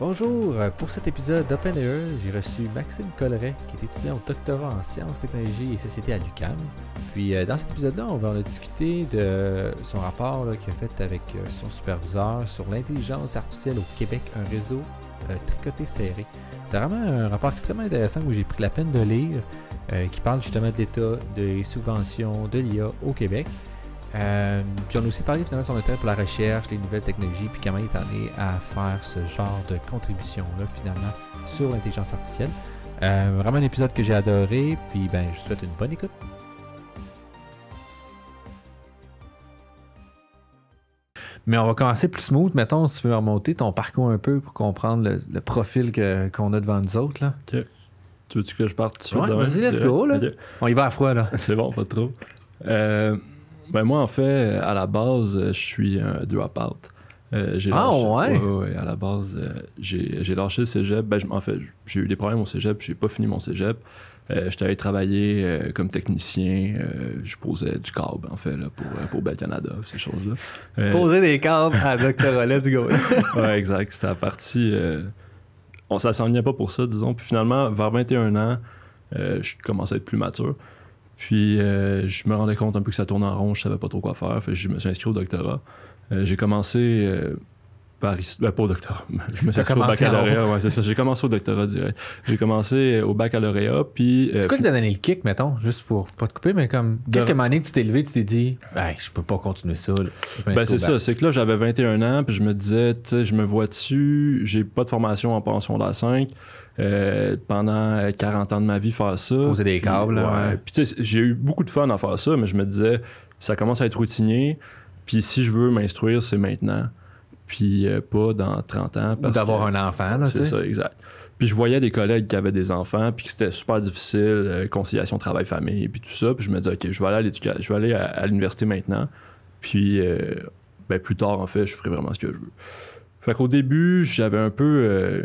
Bonjour, pour cet épisode air j'ai reçu Maxime Colleret, qui est étudiant au doctorat en sciences, technologies et société à l'UCAM. Puis euh, dans cet épisode-là, on va en discuter de son rapport qu'il a fait avec euh, son superviseur sur l'intelligence artificielle au Québec, un réseau euh, tricoté serré. C'est vraiment un rapport extrêmement intéressant que j'ai pris la peine de lire, qui parle justement de l'état des subventions de l'IA au Québec. Euh, puis on a aussi parlé finalement de son intérêt pour la recherche, les nouvelles technologies, puis comment il est allé à faire ce genre de contribution-là finalement sur l'intelligence artificielle. Euh, vraiment un épisode que j'ai adoré, puis ben, je vous souhaite une bonne écoute. Mais on va commencer plus smooth. Mettons, si tu veux remonter ton parcours un peu pour comprendre le, profil qu'on a devant nous autres. Là. Tu veux -tu que je parte dessus? Vas-y, let's go. Là. On y va à froid. là. C'est bon, pas trop. Euh... Ben moi, en fait, à la base, euh, je suis un drop-out. Euh, ah ouais? Oui, À la base, euh, j'ai lâché le cégep. Ben, en fait, j'ai eu des problèmes au cégep, j'ai pas fini mon cégep. Euh, j'étais allé travailler comme technicien. je posais du câble, en fait, pour, pour Canada, ces choses-là. Poser des câbles à Dr. Let's go. Oui, exact. C'était la partie. on s'en pas pour ça, disons. Puis finalement, vers 21 ans, je commençais à être plus mature. Puis euh, je me rendais compte un peu que ça tourne en rond, je savais pas trop quoi faire. je me suis inscrit au doctorat. Euh, j'ai commencé euh, par ben, pas au doctorat. Je me suis inscrit au baccalauréat, c'est ça. J'ai commencé au doctorat direct. J'ai commencé au baccalauréat, puis. c'est quoi qui t'a donné le kick, mettons, juste pour pas te couper, mais comme. Qu'est-ce que tu t'es levé, tu t'es dit, je ben, je peux pas continuer ça. Ben, c'est ça. C'est que là, j'avais 21 ans, puis je me disais, tu je me vois dessus, j'ai pas de formation en pension la 5. Euh, pendant 40 euh, ans de ma vie faire ça. Poser des câbles. j'ai eu beaucoup de fun à faire ça, mais je me disais, ça commence à être routinier. Puis si je veux m'instruire, c'est maintenant. Puis euh, pas dans 30 ans. Ou d'avoir un enfant, C'est ça, exact. Puis je voyais des collègues qui avaient des enfants, puis que c'était super difficile, conciliation travail-famille, puis tout ça. Puis je me disais, OK, je vais aller à, je vais aller l'université maintenant. Puis ben, plus tard, en fait, je ferai vraiment ce que je veux. Fait qu'au début, j'avais un peu euh,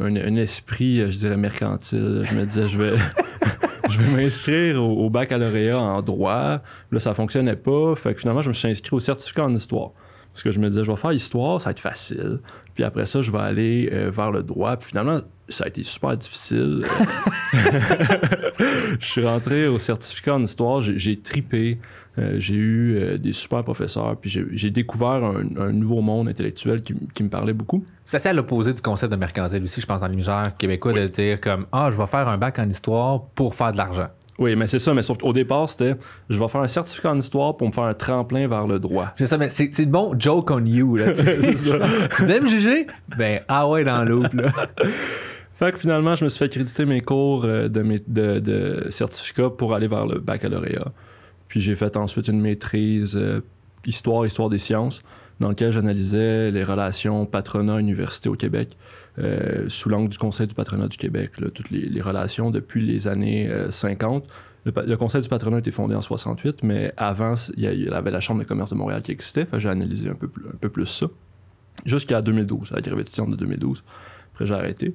un, esprit, euh, je dirais, mercantile. Je me disais, je vais, je vais m'inscrire au, baccalauréat en droit. Là, ça fonctionnait pas. Fait que finalement, je me suis inscrit au certificat en histoire. Parce que je me disais, je vais faire histoire, ça va être facile. Puis après ça, je vais aller euh, vers le droit. Puis finalement, ça a été super difficile. je suis rentré au certificat en histoire, j'ai tripé. Euh, j'ai eu euh, des super professeurs, puis j'ai découvert un, nouveau monde intellectuel qui, me parlait beaucoup. C'est à l'opposé du concept de mercantile aussi, je pense, dans l'univers québécois, de dire comme Ah, je vais faire un bac en histoire pour faire de l'argent. Oui, mais c'est ça, mais sauf au départ, c'était je vais faire un certificat en histoire pour me faire un tremplin vers le droit. C'est ça, mais c'est le bon joke on you. Là, tu voulais me juger Ben, ah ouais, dans là! Fait que finalement, je me suis fait créditer mes cours euh, de, mes, de certificat pour aller vers le baccalauréat. Puis j'ai fait ensuite une maîtrise euh, histoire, histoire des sciences, dans laquelle j'analysais les relations patronat-université au Québec, euh, sous l'angle du Conseil du patronat du Québec, toutes les, relations depuis les années 50. Euh, le, Conseil du patronat a été fondé en 68, mais avant, il y, avait la Chambre de commerce de Montréal qui existait. J'ai analysé un peu, plus, un ça, jusqu'à 2012, à la grève étudiante de 2012. Après, j'ai arrêté.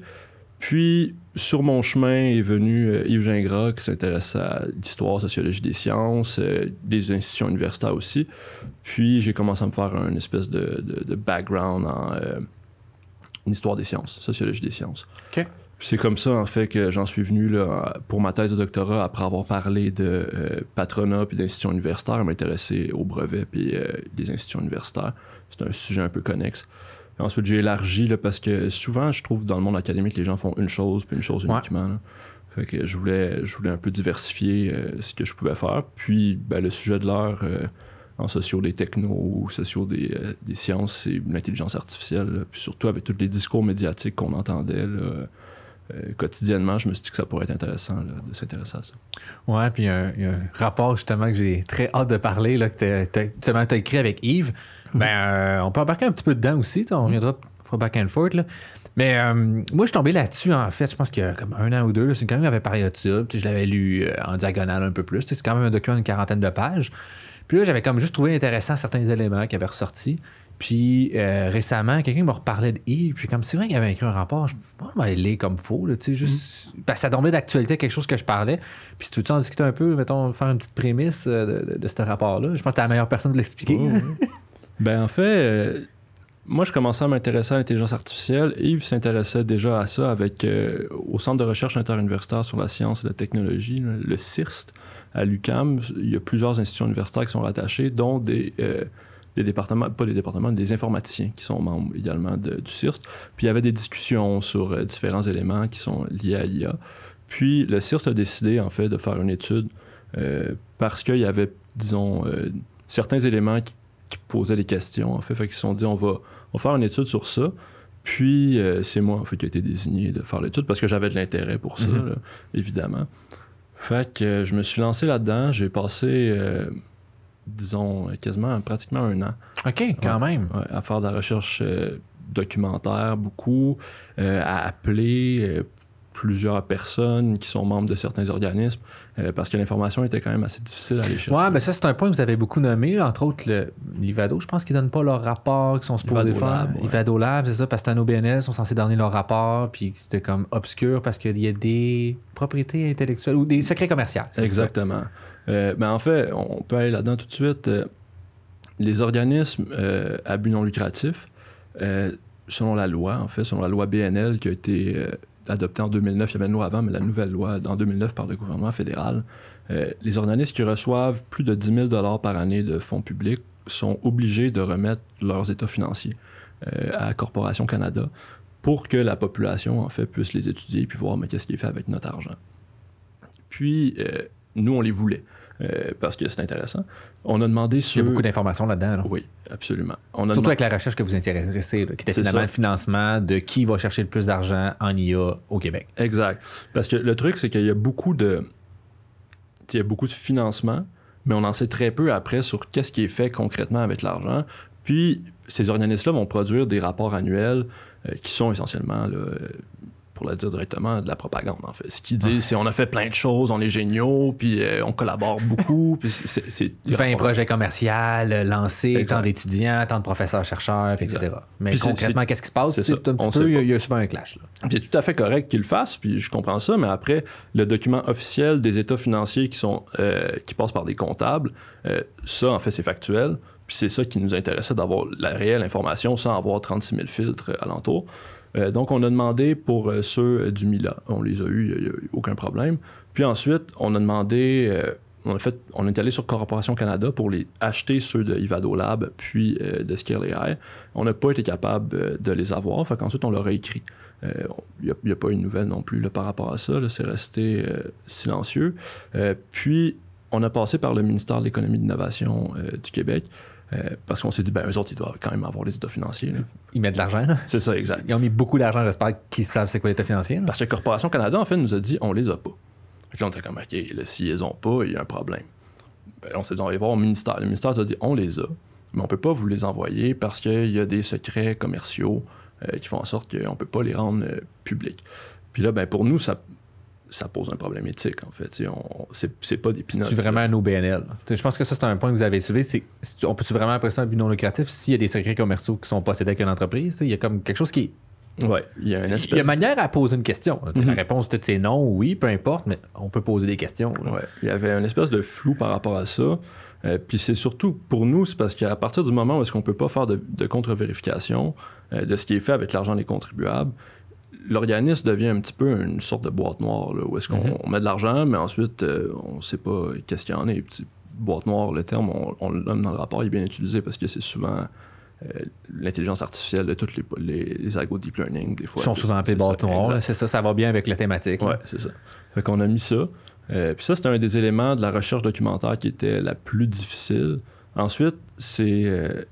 Puis, sur mon chemin est venu euh, Yves Gingras, qui s'intéresse à l'histoire, sociologie des sciences, euh, des institutions universitaires aussi. Puis, j'ai commencé à me faire une espèce de, background euh, en histoire des sciences, sociologie des sciences. C'est comme ça, en fait, que j'en suis venu là, pour ma thèse de doctorat, après avoir parlé de patronat et d'institutions universitaires, m'intéresser aux brevets et des institutions universitaires. C'est un sujet un peu connexe ensuite, j'ai élargi là, parce que souvent, je trouve dans le monde académique, les gens font une chose, puis une chose uniquement. Fait que je voulais, je voulais un peu diversifier euh, ce que je pouvais faire. Puis, ben, le sujet de l'heure en sociaux des technos ou sociaux des, euh, des sciences, c'est l'intelligence artificielle. Puis surtout avec tous les discours médiatiques qu'on entendait euh, quotidiennement, je me suis dit que ça pourrait être intéressant de s'intéresser à ça. Ouais, puis il y, a un rapport justement que j'ai très hâte de parler, là, que tu as écrit avec Yves. Ben, euh, on peut embarquer un petit peu dedans aussi. On reviendra back and forth. Mais euh, moi, je suis tombé là-dessus, en fait, je pense qu'il y a comme un an ou deux. C'est quand même, avait parlé YouTube puis Je l'avais lu euh, en diagonale un peu plus. C'est quand même un document d'une quarantaine de pages. Puis là, j'avais comme juste trouvé intéressant certains éléments qui avaient ressorti. Puis récemment, quelqu'un m'a reparlé de Yves. Puis comme c'est vrai qu'il avait écrit un rapport, je vais aller lire comme faux. juste... Mm. ça tombait d'actualité quelque chose que je parlais. Puis si tout le temps, en discutait un peu, mettons, faire une petite prémisse de, ce rapport-là. Je pense que t'es la meilleure personne de l'expliquer. Oh, Ben, en fait, euh, moi, je commençais à m'intéresser à l'intelligence artificielle. Yves s'intéressait déjà à ça avec, euh, au Centre de recherche interuniversitaire sur la science et la technologie, le CIRST, à l'UCAM. Il y a plusieurs institutions universitaires qui sont rattachées, dont des. Euh, des départements, pas des départements, des informaticiens qui sont membres également de, du CIRST. Puis il y avait des discussions sur différents éléments qui sont liés à l'IA. Puis le CIRST a décidé en fait de faire une étude parce qu'il y avait, disons, certains éléments qui qui posaient des questions, en fait. qu'ils se sont dit, on va, faire une étude sur ça. Puis euh, c'est moi en fait, qui ai été désigné de faire l'étude parce que j'avais de l'intérêt pour ça, mhm. évidemment. Fait que je me suis lancé là-dedans. J'ai passé, euh, disons, quasiment pratiquement un an. OK, quand même. à faire de la recherche euh, documentaire beaucoup, à appeler plusieurs personnes qui sont membres de certains organismes euh, parce que l'information était quand même assez difficile à aller chercher. Ouais, mais ben ça, c'est un point que vous avez beaucoup nommé, entre autres le, l'Ivado. Je pense qu'ils ne donnent pas leur rapport qu'ils sont supposés faire. Lab, Lab, c'est ça, parce que nos BNL sont censés donner leur rapport, puis c'était comme obscur parce qu'il y a des propriétés intellectuelles ou des secrets commerciaux. Exactement. Mais euh, ben, en fait, on peut aller là-dedans tout de suite. Euh, les organismes à but non lucratif, selon la loi, en fait, selon la loi BNL qui a été Adopté en 2009, il y avait une loi avant, mais la nouvelle loi en 2009 par le gouvernement fédéral, euh, les organismes qui reçoivent plus de 10 000 par année de fonds publics sont obligés de remettre leurs états financiers euh, à Corporation Canada pour que la population, en fait, puisse les étudier et puis voir, qu'est-ce qui est fait avec notre argent. Puis, euh, nous, on les voulait. Euh, parce que c'est intéressant. On a demandé sur. Il y a beaucoup d'informations là-dedans. Oui, absolument. Surtout avec la recherche que vous intéressez, qui était finalement le financement de qui va chercher le plus d'argent en IA au Québec. Exact. Parce que le truc, c'est qu'il y a beaucoup de. Il y a beaucoup de financement, mais on en sait très peu après sur qu'est-ce qui est fait concrètement avec l'argent. Puis, ces organismes-là vont produire des rapports annuels euh, qui sont essentiellement pour le dire directement, de la propagande, en fait. Ce qu'ils disent, c'est on a fait plein de choses, on est géniaux, puis euh, on collabore beaucoup. puis c'est, un 20 projets commerciaux euh, lancés, tant d'étudiants, tant de professeurs-chercheurs, etc. Mais concrètement, qu'est-ce qui se passe? C'est, un petit peu, il y, a souvent un clash. c'est tout à fait correct qu'il le fassent, puis je comprends ça, mais après, le document officiel des états financiers qui, sont, euh, qui passent par des comptables, ça, en fait, c'est factuel. Puis c'est ça qui nous intéressait d'avoir la réelle information sans avoir 36 000 filtres alentour. Euh, donc, on a demandé pour euh, ceux euh, du Mila. On les a eus, il n'y a, eu aucun problème. Puis ensuite, on a demandé, on, a fait, on est allé sur Corporation Canada pour les acheter ceux de IvadoLab puis de Scale On n'a pas été capable de les avoir, fait qu'ensuite, on leur a écrit. Il n'y a, pas eu de nouvelles non plus par rapport à ça. C'est resté silencieux. puis, on a passé par le ministère de l'Économie et de l'Innovation du Québec. Euh, parce qu'on s'est dit, ben, eux autres, ils doivent quand même avoir les états financiers. Ils mettent de l'argent. C'est ça, exact. Ils ont mis beaucoup d'argent, j'espère qu'ils savent c'est quoi l'état financier. Parce que Corporation Canada, en fait, nous a dit, on les a pas. Donc là, on était comme, OK, là, s'ils les ont pas, il y a un problème. Ben, on s'est dit, on va voir au ministère. Le ministère nous a dit, on les a, mais on peut pas vous les envoyer parce qu'il y a des secrets commerciaux euh, qui font en sorte qu'on peut pas les rendre euh, publics. Puis là, ben, pour nous, ça, ça pose un problème éthique, en fait. C'est pas des C'est vraiment un OBNL. Je pense que ça, c'est un point que vous avez soulevé. On peut-tu vraiment apprécier, un but non lucratif s'il y a des secrets commerciaux qui sont possédés avec une entreprise? Il y a comme quelque chose qui Ouais, il y a une espèce... Il y a manière à poser une question. La mhm. réponse peut-être c'est non, oui, peu importe, mais on peut poser des questions. Ouais. Il y avait un espèce de flou par rapport à ça. Euh, puis c'est surtout pour nous, c'est parce qu'à partir du moment où est-ce qu'on peut pas faire de, contre-vérification euh, de ce qui est fait avec l'argent des contribuables, l'organisme devient un petit peu une sorte de boîte noire, où est-ce qu'on mhm. met de l'argent, mais ensuite, euh, on ne sait pas qu'est-ce qu'il y en a. boîte noire, le terme, on, l'aime dans le rapport, il est bien utilisé parce que c'est souvent euh, l'intelligence artificielle, de toutes les, les, deep learning, des fois. Ils sont souvent appelés peu noire, c'est ça, ça va bien avec la thématique. Oui, c'est ça. Fait qu'on a mis ça. Euh, puis ça, c'était un des éléments de la recherche documentaire qui était la plus difficile. Ensuite, c'est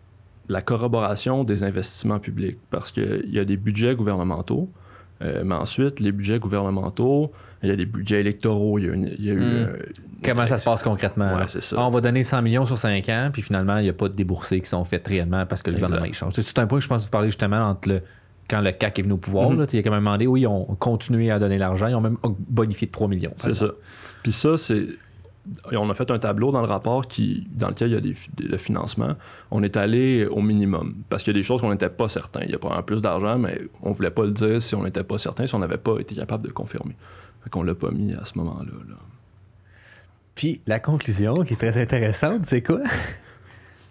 la corroboration des investissements publics parce qu'il y a des budgets gouvernementaux. Euh, mais ensuite, les budgets gouvernementaux, il y a des budgets électoraux, il y a, eu... Hmm. Euh, Comment ça se passe concrètement? Ah, on va donner 100 millions sur 5 ans, puis finalement, il n'y a pas de déboursés qui sont faits réellement parce que le gouvernement, change. C'est un point que je pense que vous parlez justement entre le, quand le CAC est venu au pouvoir. Hmm. il a quand même demandé, oui, ils ont continué à donner l'argent, ils ont même bonifié de 3 millions. C'est ça. Puis ça, c'est on a fait un tableau dans le rapport qui, dans lequel il y a le financement. On est allé au minimum parce qu'il y a des choses qu'on n'était pas certain. Il y a probablement plus d'argent, mais on ne voulait pas le dire si on n'était pas certain, si on n'avait pas été capable de confirmer. Fait qu'on l'a pas mis à ce moment-là. Puis la conclusion qui est très intéressante, c'est quoi?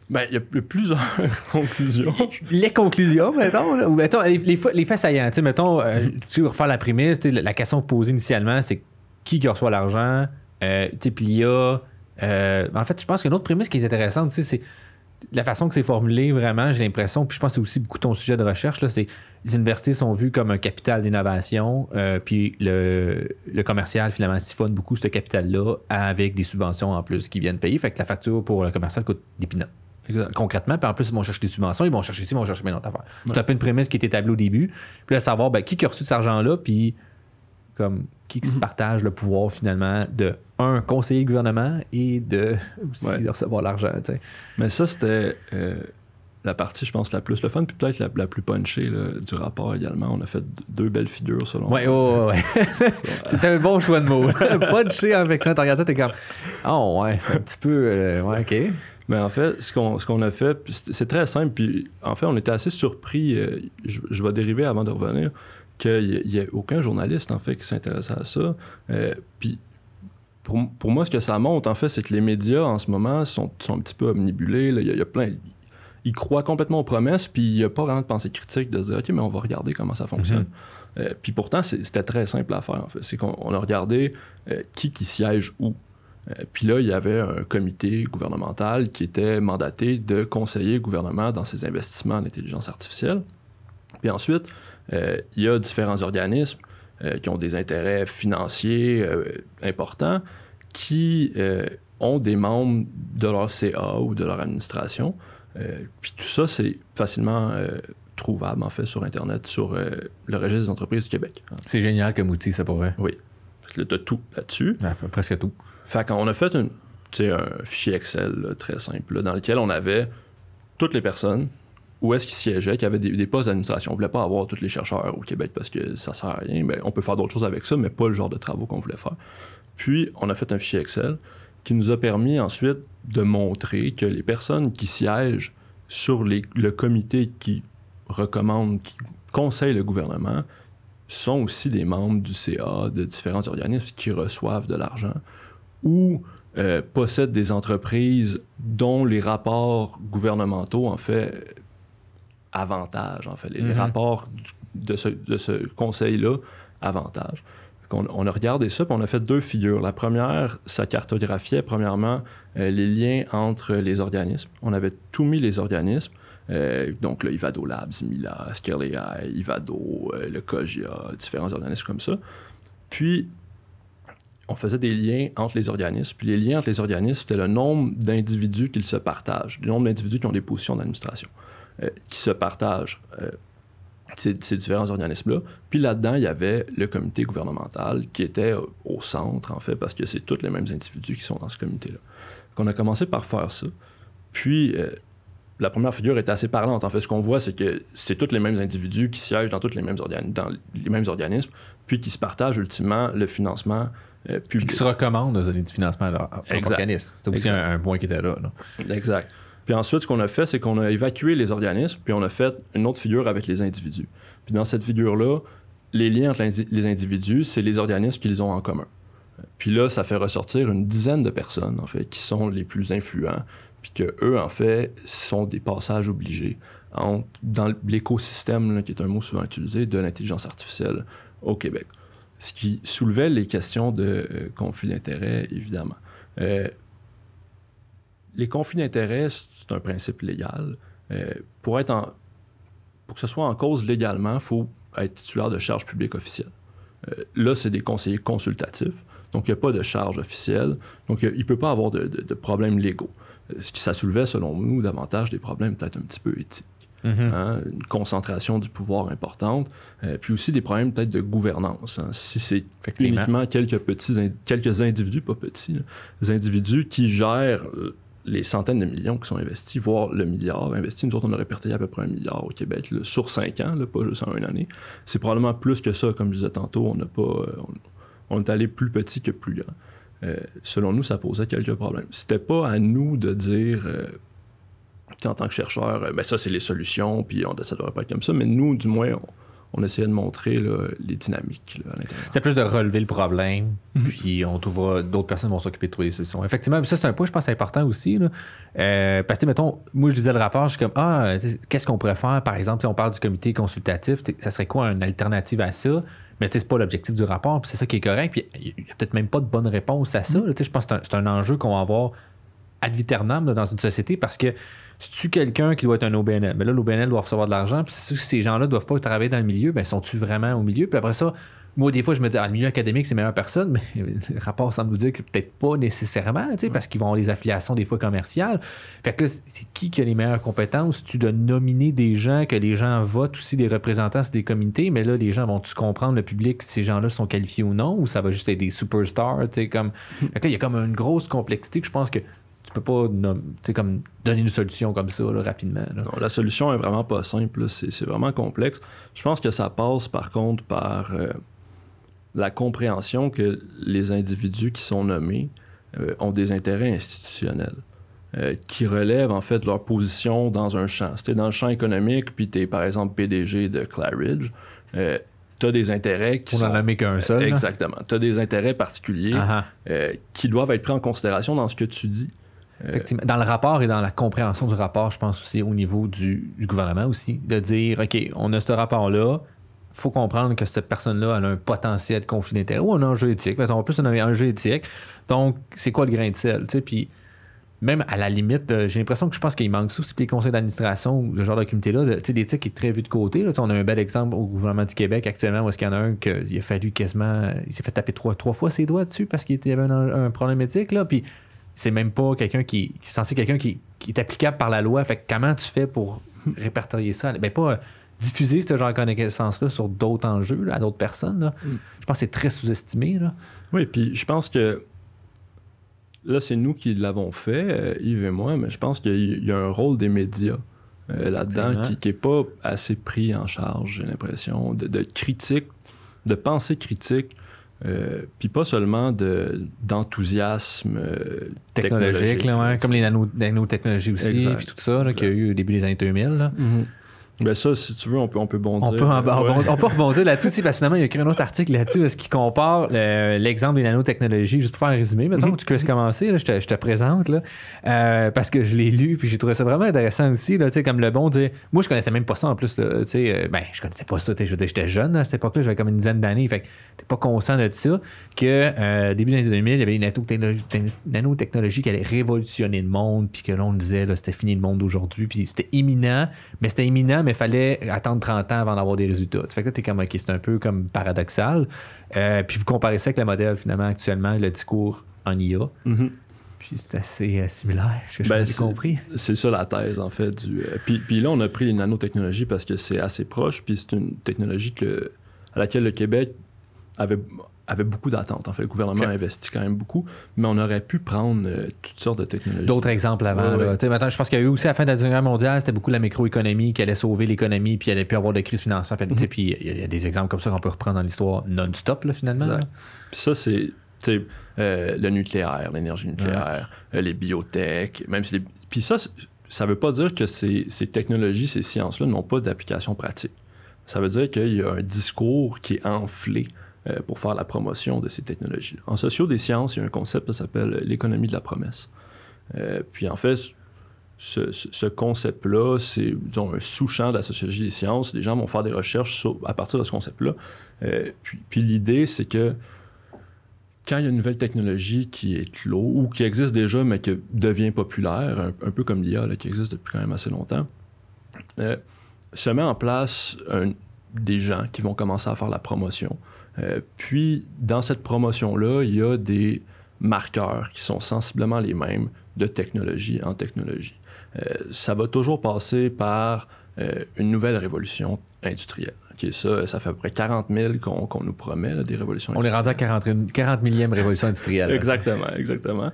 Ben, il y a plusieurs conclusions. Les conclusions, mettons, mettons, les, faits saillants. Tu mettons, euh, mm-hmm. tu tu refaire la prémisse, la question posée initialement, c'est qui qui reçoit l'argent, euh, puis il y a. Euh, en fait, je pense qu'une autre prémisse qui est intéressante, c'est la façon que c'est formulé, vraiment, j'ai l'impression, puis je pense que c'est aussi beaucoup ton sujet de recherche, là, c'est les universités sont vues comme un capital d'innovation, euh, puis le, commercial, finalement, siphonne beaucoup ce capital-là avec des subventions en plus qui viennent payer. Fait que la facture pour le commercial coûte des pinots, Concrètement, puis en plus, ils vont chercher des subventions, ils vont chercher ici, ils vont chercher bien d'autres affaire. C'est peu une prémisse qui était établie au début. Puis là, savoir ben, qui a reçu cet argent-là, puis comme qui se mhm. partage le pouvoir finalement de un conseiller gouvernement et de recevoir l'argent. Mais ça, c'était euh, la partie, je pense, la plus le fun, puis peut-être la, plus punchée du rapport également. On a fait deux belles figures selon Ouais, Oui, oui, ouais. c'était un bon choix de mots. punché avec ça, T'as regardé, t'es comme Oh ouais, c'est un petit peu euh, ok. Mais en fait, ce qu'on, a fait, c'est très simple. Puis en fait, on était assez surpris. Euh, je, vais dériver avant de revenir qu'il n'y ait aucun journaliste, en fait, qui s'intéresse à ça. Euh, puis, pour, pour, moi, ce que ça montre, en fait, c'est que les médias, en ce moment, sont, sont un petit peu omnibulés. Il y, a plein... Ils croient complètement aux promesses, puis il n'y a pas vraiment de pensée critique de se dire, OK, mais on va regarder comment ça fonctionne. Mm-hmm. Euh, puis pourtant, c'était très simple à faire, en fait. C'est qu'on a regardé euh, qui qui siège où. Puis là, il y avait un comité gouvernemental qui était mandaté de conseiller le gouvernement dans ses investissements en intelligence artificielle. Puis ensuite, euh, il y a différents organismes euh, qui ont des intérêts financiers euh, importants qui ont des membres de leur CA ou de leur administration. puis tout ça, c'est facilement trouvable, en fait, sur Internet, sur le registre des entreprises du Québec. C'est génial comme outil, ça pourrait. Oui. tu as tout là-dessus. Ah, presque tout. Fait qu'on a fait un fichier Excel très simple dans lequel on avait toutes les personnes où est-ce qu'ils siégeaient, qui avaient des, des postes d'administration. On ne voulait pas avoir tous les chercheurs au Québec parce que ça ne sert à rien. Mais on peut faire d'autres choses avec ça, mais pas le genre de travaux qu'on voulait faire. Puis, on a fait un fichier Excel qui nous a permis ensuite de montrer que les personnes qui siègent sur le comité qui recommande, qui conseille le gouvernement, sont aussi des membres du CA, de différents organismes qui reçoivent de l'argent ou euh, possèdent des entreprises dont les rapports gouvernementaux, en fait, avantage, en fait. Les, mhm. rapports de ce, de ce conseil-là, avantage. On, a regardé ça, puis on a fait deux figures. La première, ça cartographiait premièrement euh, les liens entre les organismes. On avait tout mis les organismes. Euh, donc, le Ivado Labs, Mila, Scalei, Ivado, euh, le Cogia, différents organismes comme ça. Puis, on faisait des liens entre les organismes. Puis, les liens entre les organismes, c'était le nombre d'individus qu'ils se partagent, le nombre d'individus qui ont des positions d'administration. Euh, qui se partagent euh, ces, différents organismes-là. Puis là-dedans, il y avait le comité gouvernemental qui était au centre, en fait, parce que c'est tous les mêmes individus qui sont dans ce comité-là. Qu'on a commencé par faire ça. Puis, euh, la première figure est assez parlante. En fait, ce qu'on voit, c'est que c'est tous les mêmes individus qui siègent dans tous les mêmes, dans les mêmes organismes, puis qui se partagent ultimement le financement public. Puis qui se recommandent du financement à leurs organismes' C'était aussi un, point qui était là, là. Exact. Puis ensuite, ce qu'on a fait, c'est qu'on a évacué les organismes, puis on a fait une autre figure avec les individus. Puis dans cette figure-là, les liens entre les individus, c'est les organismes qu'ils ont en commun. Puis là, ça fait ressortir une dizaine de personnes, en fait, qui sont les plus influents, puis que eux, en fait, sont des passages obligés dans l'écosystème, qui est un mot souvent utilisé, de l'intelligence artificielle au Québec. Ce qui soulevait les questions de euh, conflit d'intérêts, évidemment. Euh, les conflits d'intérêts, c'est un principe légal. Euh, pour, être en, pour que ce soit en cause légalement, il faut être titulaire de charges publiques officielles. Euh, là, c'est des conseillers consultatifs. Donc, il n'y a pas de charge officielle. Donc, il ne peut pas avoir de, de, problèmes légaux. Euh, ce qui ça soulevait, selon nous, davantage des problèmes peut-être un petit peu éthiques. Mm-hmm. Hein. une concentration du pouvoir importante, puis aussi des problèmes peut-être de gouvernance. Hein. Si c'est uniquement quelques petits, quelques individus, pas petits, des individus qui gèrent les centaines de millions qui sont investis, voire le milliard investi. Nous autres, on a répertorié à peu près un milliard au Québec sur cinq ans, là, pas juste en une année. C'est probablement plus que ça, comme je disais tantôt. On pas, euh, on, est allé plus petit que plus grand. Euh, selon nous, ça posait quelques problèmes. C'était pas à nous de dire, qu'en euh, en tant que chercheur, mais ben ça, c'est les solutions, puis on, ne devrait pas être comme ça. Mais nous, du moins, on, on essayait de montrer les dynamiques. C'est plus de relever le problème, mhm. puis on trouvera d'autres personnes vont s'occuper de trouver des solutions. Effectivement, ça c'est un point, je pense, important aussi. Euh, parce que, mettons, moi je lisais le rapport, je suis comme, ah, qu'est-ce qu'on pourrait faire, par exemple, si on parle du comité consultatif, ça serait quoi une alternative à ça? Mais c'est pas l'objectif du rapport, puis c'est ça qui est correct, puis il n'y a, peut-être même pas de bonne réponse à ça. Mhm. je pense que c'est un, enjeu qu'on va avoir ad viternam dans une société parce que si tu quelqu'un qui doit être un OBNL? Mais là, l'OBNL doit recevoir de l'argent. Puis si ces gens-là ne doivent pas travailler dans le milieu, ben sont-tu vraiment au milieu? Puis après ça, moi, des fois, je me dis, ah, le milieu académique, c'est meilleure personne, mais le rapport semble nous dire que peut-être pas nécessairement, parce qu'ils vont avoir des affiliations des fois commerciales. Fait que c'est qui qui a les meilleures compétences? Tu dois nominer des gens, que les gens votent aussi des représentants, des comités, mais là, les gens vont-tu comprendre, le public, si ces gens-là sont qualifiés ou non, ou ça va juste être des superstars, tu sais, comme. il y a comme une grosse complexité que je pense que peut pas comme, donner une solution comme ça rapidement. la solution est vraiment pas simple. C'est vraiment complexe. Je pense que ça passe par contre par euh, la compréhension que les individus qui sont nommés euh, ont des intérêts institutionnels. Euh, qui relèvent en fait leur position dans un champ. Si dans le champ économique, puis tu es par exemple PDG de Claridge, tu as des intérêts qui. Pour n'en nommer qu'un seul. Hein? exactement. Tu as des intérêts particuliers ah, ah. qui doivent être pris en considération dans ce que tu dis. Euh, dans le rapport et dans la compréhension du rapport, je pense aussi au niveau du, gouvernement aussi, de dire, OK, on a ce rapport-là, faut comprendre que cette personne-là a un potentiel de conflit d'intérêt ou un enjeu éthique. En plus, on a un enjeu éthique. Donc, c'est quoi le grain de sel? Puis, même à la limite, euh, j'ai l'impression que je pense qu'il manque ça aussi. Puis les conseils d'administration ou ce genre de comité-là, l'éthique est très vue de côté. on a un bel exemple au gouvernement du Québec actuellement où est qu'il y en a un qui a fallu quasiment. Il s'est fait taper trois, trois fois ses doigts dessus parce qu'il y avait un, un problème éthique. Là, puis c'est même pas quelqu'un qui, est censé quelqu'un qui, est applicable par la loi. Fait comment tu fais pour répertorier ça? Ben pas euh, diffuser ce genre de connaissances là sur d'autres enjeux, à d'autres personnes. Mm. Je pense que c'est très sous-estimé. Oui, puis je pense que là, c'est nous qui l'avons fait, euh, Yves et moi, mais je pense qu'il y a un rôle des médias. Euh, là-dedans qui, n'est pas assez pris en charge, j'ai l'impression, de, de critique, de pensée critique euh, puis pas seulement de, d'enthousiasme euh, technologique, comme les nanotechnologies aussi, puis tout ça, qu'il y a eu au début des années 2000. Ben ça, si tu veux, on peut, on peut bondir. On peut, rebondir là-dessus, parce que finalement, il y a écrit un autre article là-dessus, qui compare euh, l'exemple des nanotechnologies, juste pour faire un résumé, maintenant mm tu peux commencer, là, je, te, présente, là, euh, parce que je l'ai lu, puis j'ai trouvé ça vraiment intéressant aussi, là, comme le bon moi je connaissais même pas ça en plus, là, ne euh, ben je connaissais pas ça, j'étais jeune à cette époque-là, j'avais comme une dizaine d'années, fait que t'es pas conscient de ça, que début des années 2000, il y avait les nanotechnologies qui allaient révolutionner le monde, puis que l'on disait disait, c'était fini le monde aujourd'hui puis c'était imminent, mais c'était imminent, mais il fallait attendre 30 ans avant d'avoir des résultats. Ça fait que là, comme, OK, c'est un peu comme paradoxal. Euh, puis vous comparez ça avec le modèle, finalement, actuellement, le discours en IA. Mhm. Puis c'est assez euh, similaire, j'ai ben, compris. C'est ça la thèse, en fait. Euh, puis, là, on a pris les nanotechnologies parce que c'est assez proche, puis c'est une technologie que, à laquelle le Québec avait avait beaucoup d'attentes. En fait, le gouvernement a investi quand même beaucoup, mais on aurait pu prendre euh, toutes sortes de technologies. D'autres exemples avant. là. Maintenant, je pense qu'il y a eu aussi à la fin de la Deuxième Guerre mondiale, c'était beaucoup la microéconomie qui allait sauver l'économie, puis il allait plus avoir de crise financière. Mhm. Puis, puis il y, a des exemples comme ça qu'on peut reprendre dans l'histoire non-stop, finalement. ça, c'est euh, le nucléaire, l'énergie nucléaire, euh, les biotech, même Puis ça, ça ne veut pas dire que ces, ces technologies, ces sciences-là n'ont pas d'application pratique. Ça veut dire qu'il y a un discours qui est enflé euh, pour faire la promotion de ces technologies. En sociologie des sciences, il y a un concept qui s'appelle l'économie de la promesse. Euh, puis en fait, ce, concept-là, c'est disons, un sous-champ de la sociologie des sciences. Les gens vont faire des recherches à partir de ce concept-là. Euh, puis, l'idée, c'est que quand il y a une nouvelle technologie qui est clos ou qui existe déjà mais qui devient populaire, un, peu comme l'IA qui existe depuis quand même assez longtemps, euh, se met en place des gens qui vont commencer à faire la promotion, euh, puis, dans cette promotion-là, il y a des marqueurs qui sont sensiblement les mêmes de technologie en technologie. Euh, ça va toujours passer par euh, une nouvelle révolution industrielle. est ça, ça fait à peu près 40 000 qu'on nous promet, des révolutions On est rendu à 40, 40 millième révolution industrielle. exactement, exactement.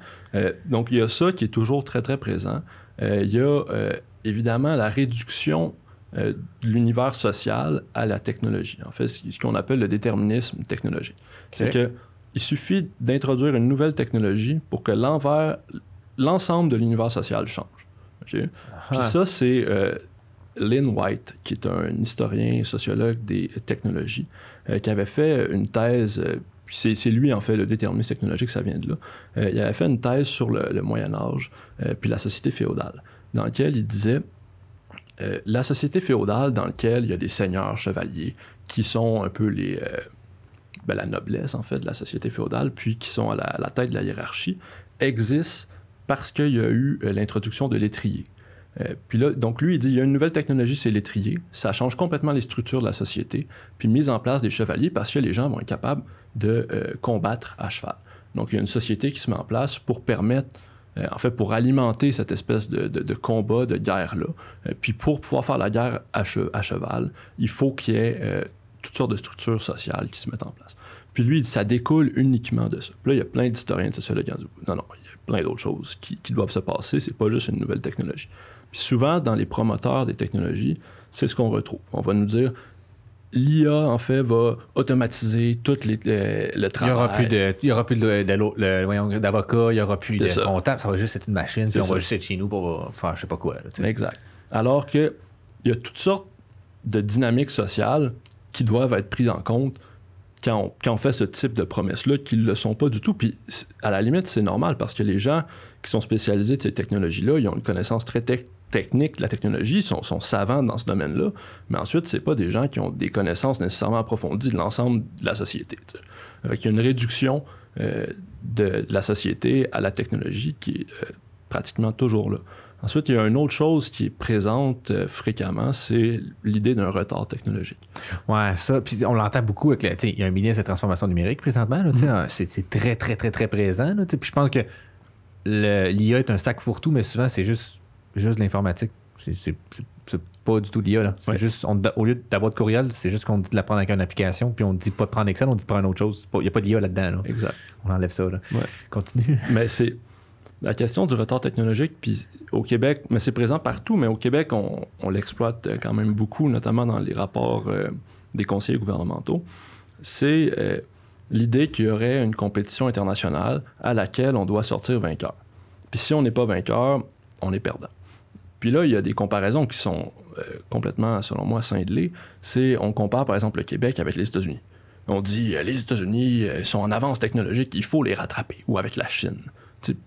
donc, il y a ça qui est toujours très, très présent. il y a évidemment la réduction euh, de l'univers social à la technologie. En fait, ce qu'on appelle le déterminisme technologique. C'est que il suffit d'introduire une nouvelle technologie pour que l'envers, l'ensemble de l'univers social change. Puis ah. ça, c'est euh, Lynn White, qui est un historien sociologue des technologies, euh, qui avait fait une thèse c'est, lui, en fait, le déterminisme technologique, ça vient de là. il avait fait une thèse sur le, Moyen Âge puis la société féodale, dans laquelle il disait euh, la société féodale dans laquelle il y a des seigneurs chevaliers qui sont un peu les, euh, ben, la noblesse en fait de la société féodale, puis qui sont à la, tête de la hiérarchie, existe parce qu'il y a eu euh, l'introduction de l'étrier. puis là, donc lui, il dit, il y a une nouvelle technologie, c'est l'étrier. Ça change complètement les structures de la société. Puis mise en place des chevaliers parce que les gens vont être capables de combattre à cheval. Donc il y a une société qui se met en place pour permettre euh, en fait, pour alimenter cette espèce de, combat, de guerre-là. Euh, puis pour pouvoir faire la guerre à, cheval, il faut qu'il y ait euh, toutes sortes de structures sociales qui se mettent en place. Puis lui, ça découle uniquement de ça. là, il y a plein d'historiens de sociologues qui non, non, il y a plein d'autres choses qui, qui, doivent se passer, c'est pas juste une nouvelle technologie. Puis souvent, dans les promoteurs des technologies, c'est ce qu'on retrouve. On va nous dire l'IA, en fait, va automatiser tout le, travail. Il n'y aura plus d'avocat, il n'y aura plus de, comptable, ça va juste être une machine, puis on va juste être chez nous pour faire je sais pas quoi. Exact. Alors qu'il y a toutes sortes de dynamiques sociales qui doivent être prises en compte quand on, fait ce type de promesses-là, qui ne le sont pas du tout. Puis à la limite, c'est normal parce que les gens qui sont spécialisés de ces technologies-là, ils ont une connaissance très, technique techniques de la technologie, sont, sont savants dans ce domaine-là, mais ensuite, c'est pas des gens qui ont des connaissances nécessairement approfondies de l'ensemble de la société. Il y a une réduction euh, de, la société à la technologie qui est euh, pratiquement toujours là. Ensuite, il y a une autre chose qui est présente euh, fréquemment, c'est l'idée d'un retard technologique. Ouais, ça, puis on l'entend beaucoup avec le, il y a un millier de transformation numérique présentement, mm. hein, c'est très, très, très, très présent. Puis je pense que l'IA est un sac fourre-tout, mais souvent, c'est juste juste l'informatique. C'est pas du tout l'IA. C'est juste, au lieu de ta boîte courriel, c'est juste qu'on dit de la prendre avec une application, puis on dit pas de prendre Excel, on dit de prendre autre chose. Il n'y a pas d'IA là-dedans. Exact. On enlève ça. Continue. Mais c'est la question du retard technologique, puis au Québec, mais c'est présent partout, mais au Québec, on, l'exploite euh, quand même beaucoup, notamment dans les rapports euh, des conseillers gouvernementaux. C'est euh, l'idée qu'il y aurait une compétition internationale à laquelle on doit sortir vainqueur. Puis si on n'est pas vainqueur, on est perdant. Puis là, il y a des comparaisons qui sont euh, complètement, selon moi, scindelées. C'est, on compare par exemple le Québec avec les États-Unis. On dit, euh, les États-Unis euh, sont en avance technologique, il faut les rattraper, ou avec la Chine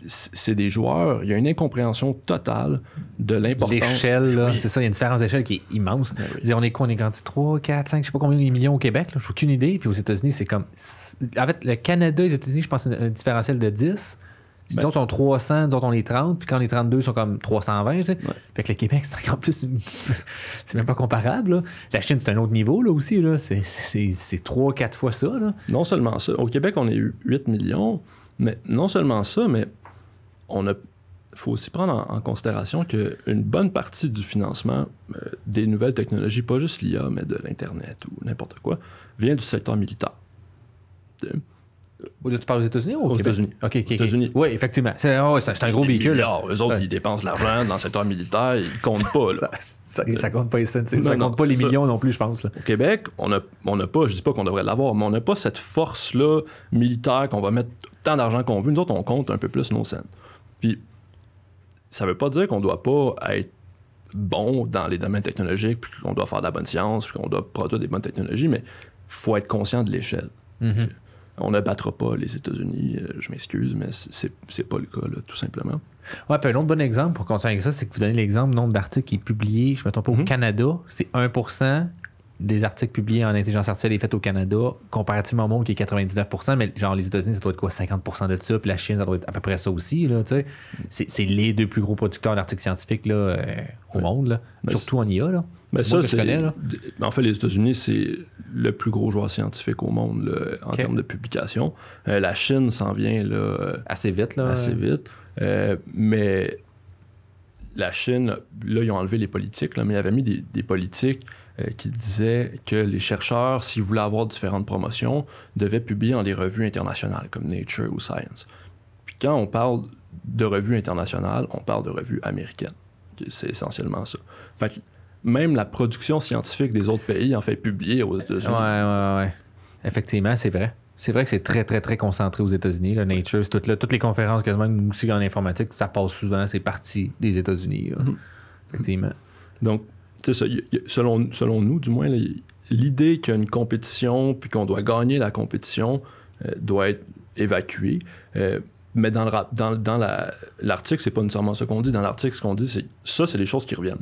c'est des joueurs, il y a une incompréhension totale de l'importance. L'échelle, c'est ça, il y a une différence d'échelle qui est immense. Ben on est quoi, on est grandi 3, 4, 5, je ne sais pas combien de millions au Québec, je n'ai aucune idée. Puis aux États-Unis, c'est comme. En fait, le Canada et les États-Unis, je pense, un différentiel de 10. Disons, d'autres 300, d'autres on est 30, puis quand les 32 sont comme 320, tu sais. Fait que le Québec, c'est encore plus. c'est même pas comparable. Là. La Chine, c'est un autre niveau, là aussi. Là. C'est, c'est, c'est 4 fois ça. Là. Non seulement ça. Au Québec, on est 8 millions, mais non seulement ça, mais on a. faut aussi prendre en, considération considération qu'une bonne partie du financement euh, des nouvelles technologies, pas juste l'IA, mais de l'Internet ou n'importe quoi, vient du secteur militaire tu parles aux États-Unis ou aux États-Unis? OK, OK. États-Unis. Oui, effectivement. C'est oh, un gros véhicule. les autres, ils dépensent l'argent dans le secteur militaire, ils comptent pas. Là. ça, ça, compte pas les cents, ça compte pas les millions non plus, je pense. Au Québec, on n'a on a pas, je dis pas qu'on devrait l'avoir, mais on n'a pas cette force-là militaire qu'on va mettre tant d'argent qu'on veut. Nous autres, on compte un peu plus nos cents. Puis, ça veut pas dire qu'on doit pas être bon dans les domaines technologiques, puis qu'on doit faire de la bonne science, puis qu'on doit produire des bonnes technologies, mais faut être conscient de l'échelle. Mm-hmm on ne battra pas les États-Unis, euh, je m'excuse, mais c'est, n'est pas le cas, tout simplement. Ouais, puis un autre bon exemple pour continuer avec ça, c'est que vous donnez l'exemple nombre d'articles qui est publié, je ne me trompe pas, au mhm. Canada, c'est 1 des articles publiés en intelligence artificielle est fait au Canada, comparativement au monde qui est 99%, mais genre les États-Unis, ça doit être quoi, 50% de ça, puis la Chine, ça doit être à peu près ça aussi. c'est, les deux plus gros producteurs d'articles scientifiques là, euh, au monde, ben, surtout en IA. Là. Ben, mais ça, c'est En fait, les États-Unis, c'est le plus gros joueur scientifique au monde en termes de publication. Euh, la Chine s'en vient là, euh, assez vite. Là, assez vite. Euh, mais la Chine, là, ils ont enlevé les politiques, là, mais ils avaient mis des, politiques qui disaient que les chercheurs, s'ils voulaient avoir différentes promotions, devaient publier dans des revues internationales comme Nature ou Science. Puis quand on parle de revues internationales, on parle de revues américaines. C'est essentiellement ça. Fait que même la production scientifique des autres pays en fait publier aux États-Unis. Ouais, ouais, ouais. Effectivement, c'est vrai. C'est vrai que c'est très, très, très concentré aux États-Unis. La Nature, toutes les conférences, quasiment aussi en informatique, ça passe souvent, c'est parti des États-Unis. Mhm. Effectivement. Donc, selon, selon nous, du moins, l'idée qu'il y a une compétition puis qu'on doit gagner la compétition euh, doit être évacuée. Euh, mais dans l'article, dans, dans c'est pas nécessairement ce qu'on dit. Dans l'article, ce qu'on dit, c'est ça, c'est les choses qui reviennent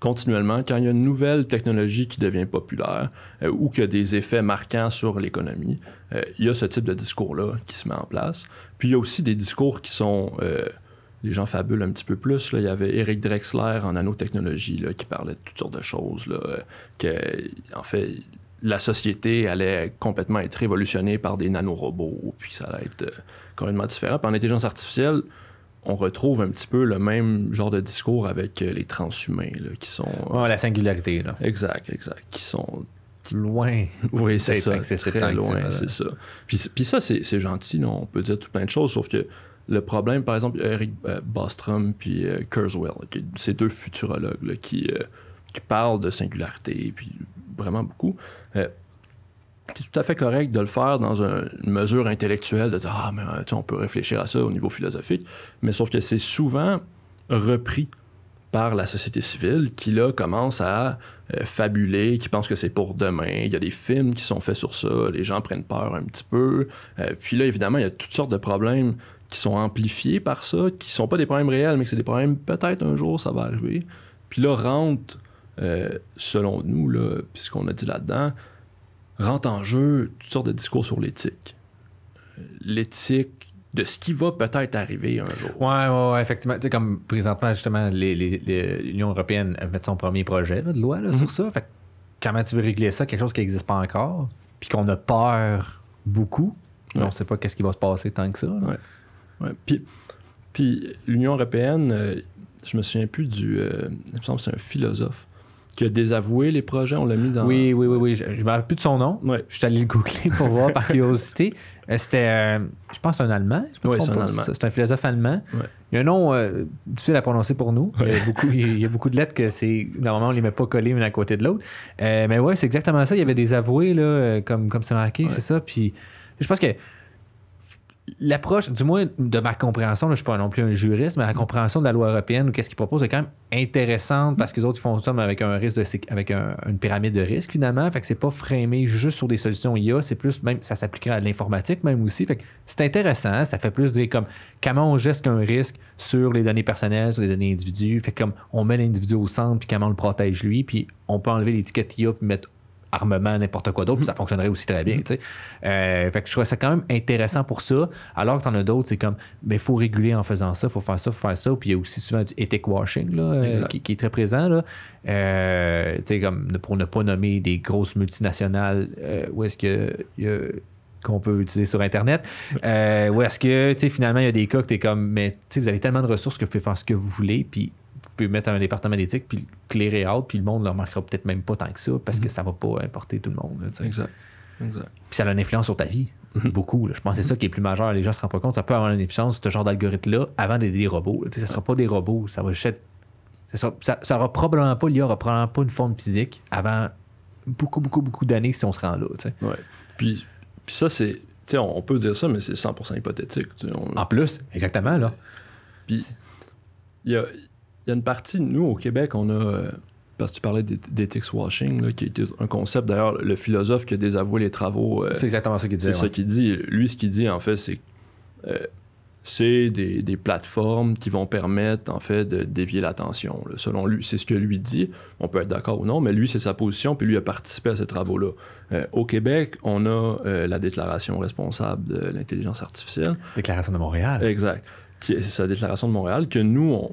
continuellement quand il y a une nouvelle technologie qui devient populaire euh, ou qui a des effets marquants sur l'économie. Euh, il y a ce type de discours-là qui se met en place. Puis il y a aussi des discours qui sont... Euh, les gens fabulent un petit peu plus. Là. Il y avait Eric Drexler en nanotechnologie qui parlait de toutes sortes de choses. Là, que, en fait, la société allait complètement être révolutionnée par des nanorobots, puis ça allait être complètement différent. Puis en intelligence artificielle, on retrouve un petit peu le même genre de discours avec euh, les transhumains, là, qui sont. Euh, la singularité, là. Exact, exact. Qui sont. Loin. Oui, c'est ça. C'est très loin, c'est ça. Puis, puis ça, c'est gentil, on peut dire tout plein de choses, sauf que le problème, par exemple, Eric euh, Bostrom puis Kurzweil, ces deux futurologues là, qui, qui, parlent de singularité, puis vraiment beaucoup c'est tout à fait correct de le faire dans une mesure intellectuelle, de dire Ah, mais euh, on peut réfléchir à ça au niveau philosophique. Mais sauf que c'est souvent repris par la société civile qui, là, commence à euh, fabuler, qui pense que c'est pour demain. Il y a des films qui sont faits sur ça, les gens prennent peur un petit peu. Euh, puis là, évidemment, il y a toutes sortes de problèmes qui sont amplifiés par ça, qui ne sont pas des problèmes réels, mais que c'est des problèmes peut-être un jour ça va arriver. Puis là, rentre. selon nous, puisqu'on a dit là-dedans, rentre en jeu toutes sortes de discours sur l'éthique. Euh, l'éthique de ce qui va peut-être arriver un jour. Oui, ouais, ouais, effectivement. Tu sais, comme présentement, justement, l'Union européenne met son premier projet de loi mhm. sur ça. Fait comment tu veux régler ça, quelque chose qui n'existe pas encore, puis qu'on a peur beaucoup, on ne sait pas qu'est-ce qui va se passer tant que ça. Ouais. Ouais. Puis, l'Union européenne, euh, je me souviens plus du... Euh, il me semble que c'est un philosophe qui a désavoué les projets, on l'a mis dans. Oui, oui, oui, oui. Je ne me rappelle plus de son nom. Je suis allé le googler pour voir par curiosité. Euh, c'était, euh, je pense, un Allemand. Oui, c'est un C'est un philosophe allemand. Il y a un nom euh, difficile à prononcer pour nous. Il, y a beaucoup, de lettres que c'est. Normalement, on ne les met pas collées l'une à côté de l'autre. mais ouais, c'est exactement ça. Il y avait des avoués, là, comme, comme c'est marqué, c'est ça. Puis je pense que l'approche, du moins de ma compréhension, je ne suis pas non plus un juriste, mais la compréhension de la loi européenne ou qu'est-ce qu'ils propose est quand même intéressante parce que les autres font ça avec un risque de, avec une pyramide de risque finalement. Fait que c'est pas freiné juste sur des solutions IA, c'est plus même ça s'appliquerait à l'informatique même aussi. Fait que c'est intéressant, ça fait plus des comme comment on geste qu'un risque sur les données personnelles, sur les données individuelles. Fait comme on met l'individu au centre puis comment on le protège lui, puis on peut enlever l'étiquette IA puis mettre armement, n'importe quoi d'autre, ça hmm. fonctionnerait aussi très bien. Hmm. Euh, fait que je trouvais ça quand même intéressant pour ça. Alors que t'en as d'autres, c'est comme, mais ben, il faut réguler en faisant ça, il faut faire ça, faut faire ça. Puis il y a aussi souvent du ethic washing euh, qui, est très présent. Là. Euh, comme pour ne pas nommer des grosses multinationales, où est-ce que qu'on peut utiliser sur Internet. où est-ce que, finalement, il y a des cas que tu es comme, mais vous avez tellement de ressources que vous pouvez faire ce que vous voulez, puis mettre un département d'éthique, puis clearer out, puis le monde ne leur remarquera peut-être même pas tant que ça, parce que mhm. ça va pas importer tout le monde. exact. exact. Puis ça a une influence sur ta vie. Mhm. Beaucoup. Je pense que c'est ça qui est plus majeur. Les gens se rendent pas compte. Ça peut avoir une influence, ce genre d'algorithme-là, avant d'aider des robots. Ça sera pas des robots. Ça va juste être... Ça, aura probablement pas, l'IA aura probablement pas une forme physique avant beaucoup, beaucoup, beaucoup d'années si on se rend là. Ouais. Puis, ça, c'est... On, on peut dire ça, mais c'est 100% hypothétique. En plus, exactement. là. Puis il y a, il y a une partie, nous, au Québec, on a. Euh, parce que tu parlais d'éthics washing, qui était un concept. D'ailleurs, le philosophe qui a désavoué les travaux. Euh, c'est exactement ce qu'il dit. C'est qu'il dit. Lui, ce qu'il dit, en fait, c'est. Euh, c'est des, plateformes qui vont permettre, en fait, de dévier l'attention. Selon lui, c'est ce que lui dit. On peut être d'accord ou non, mais lui, c'est sa position, puis lui a participé à ces travaux-là. au Québec, on a la déclaration responsable de l'intelligence artificielle. Déclaration de Montréal. Exact. C'est sa déclaration de Montréal que nous, on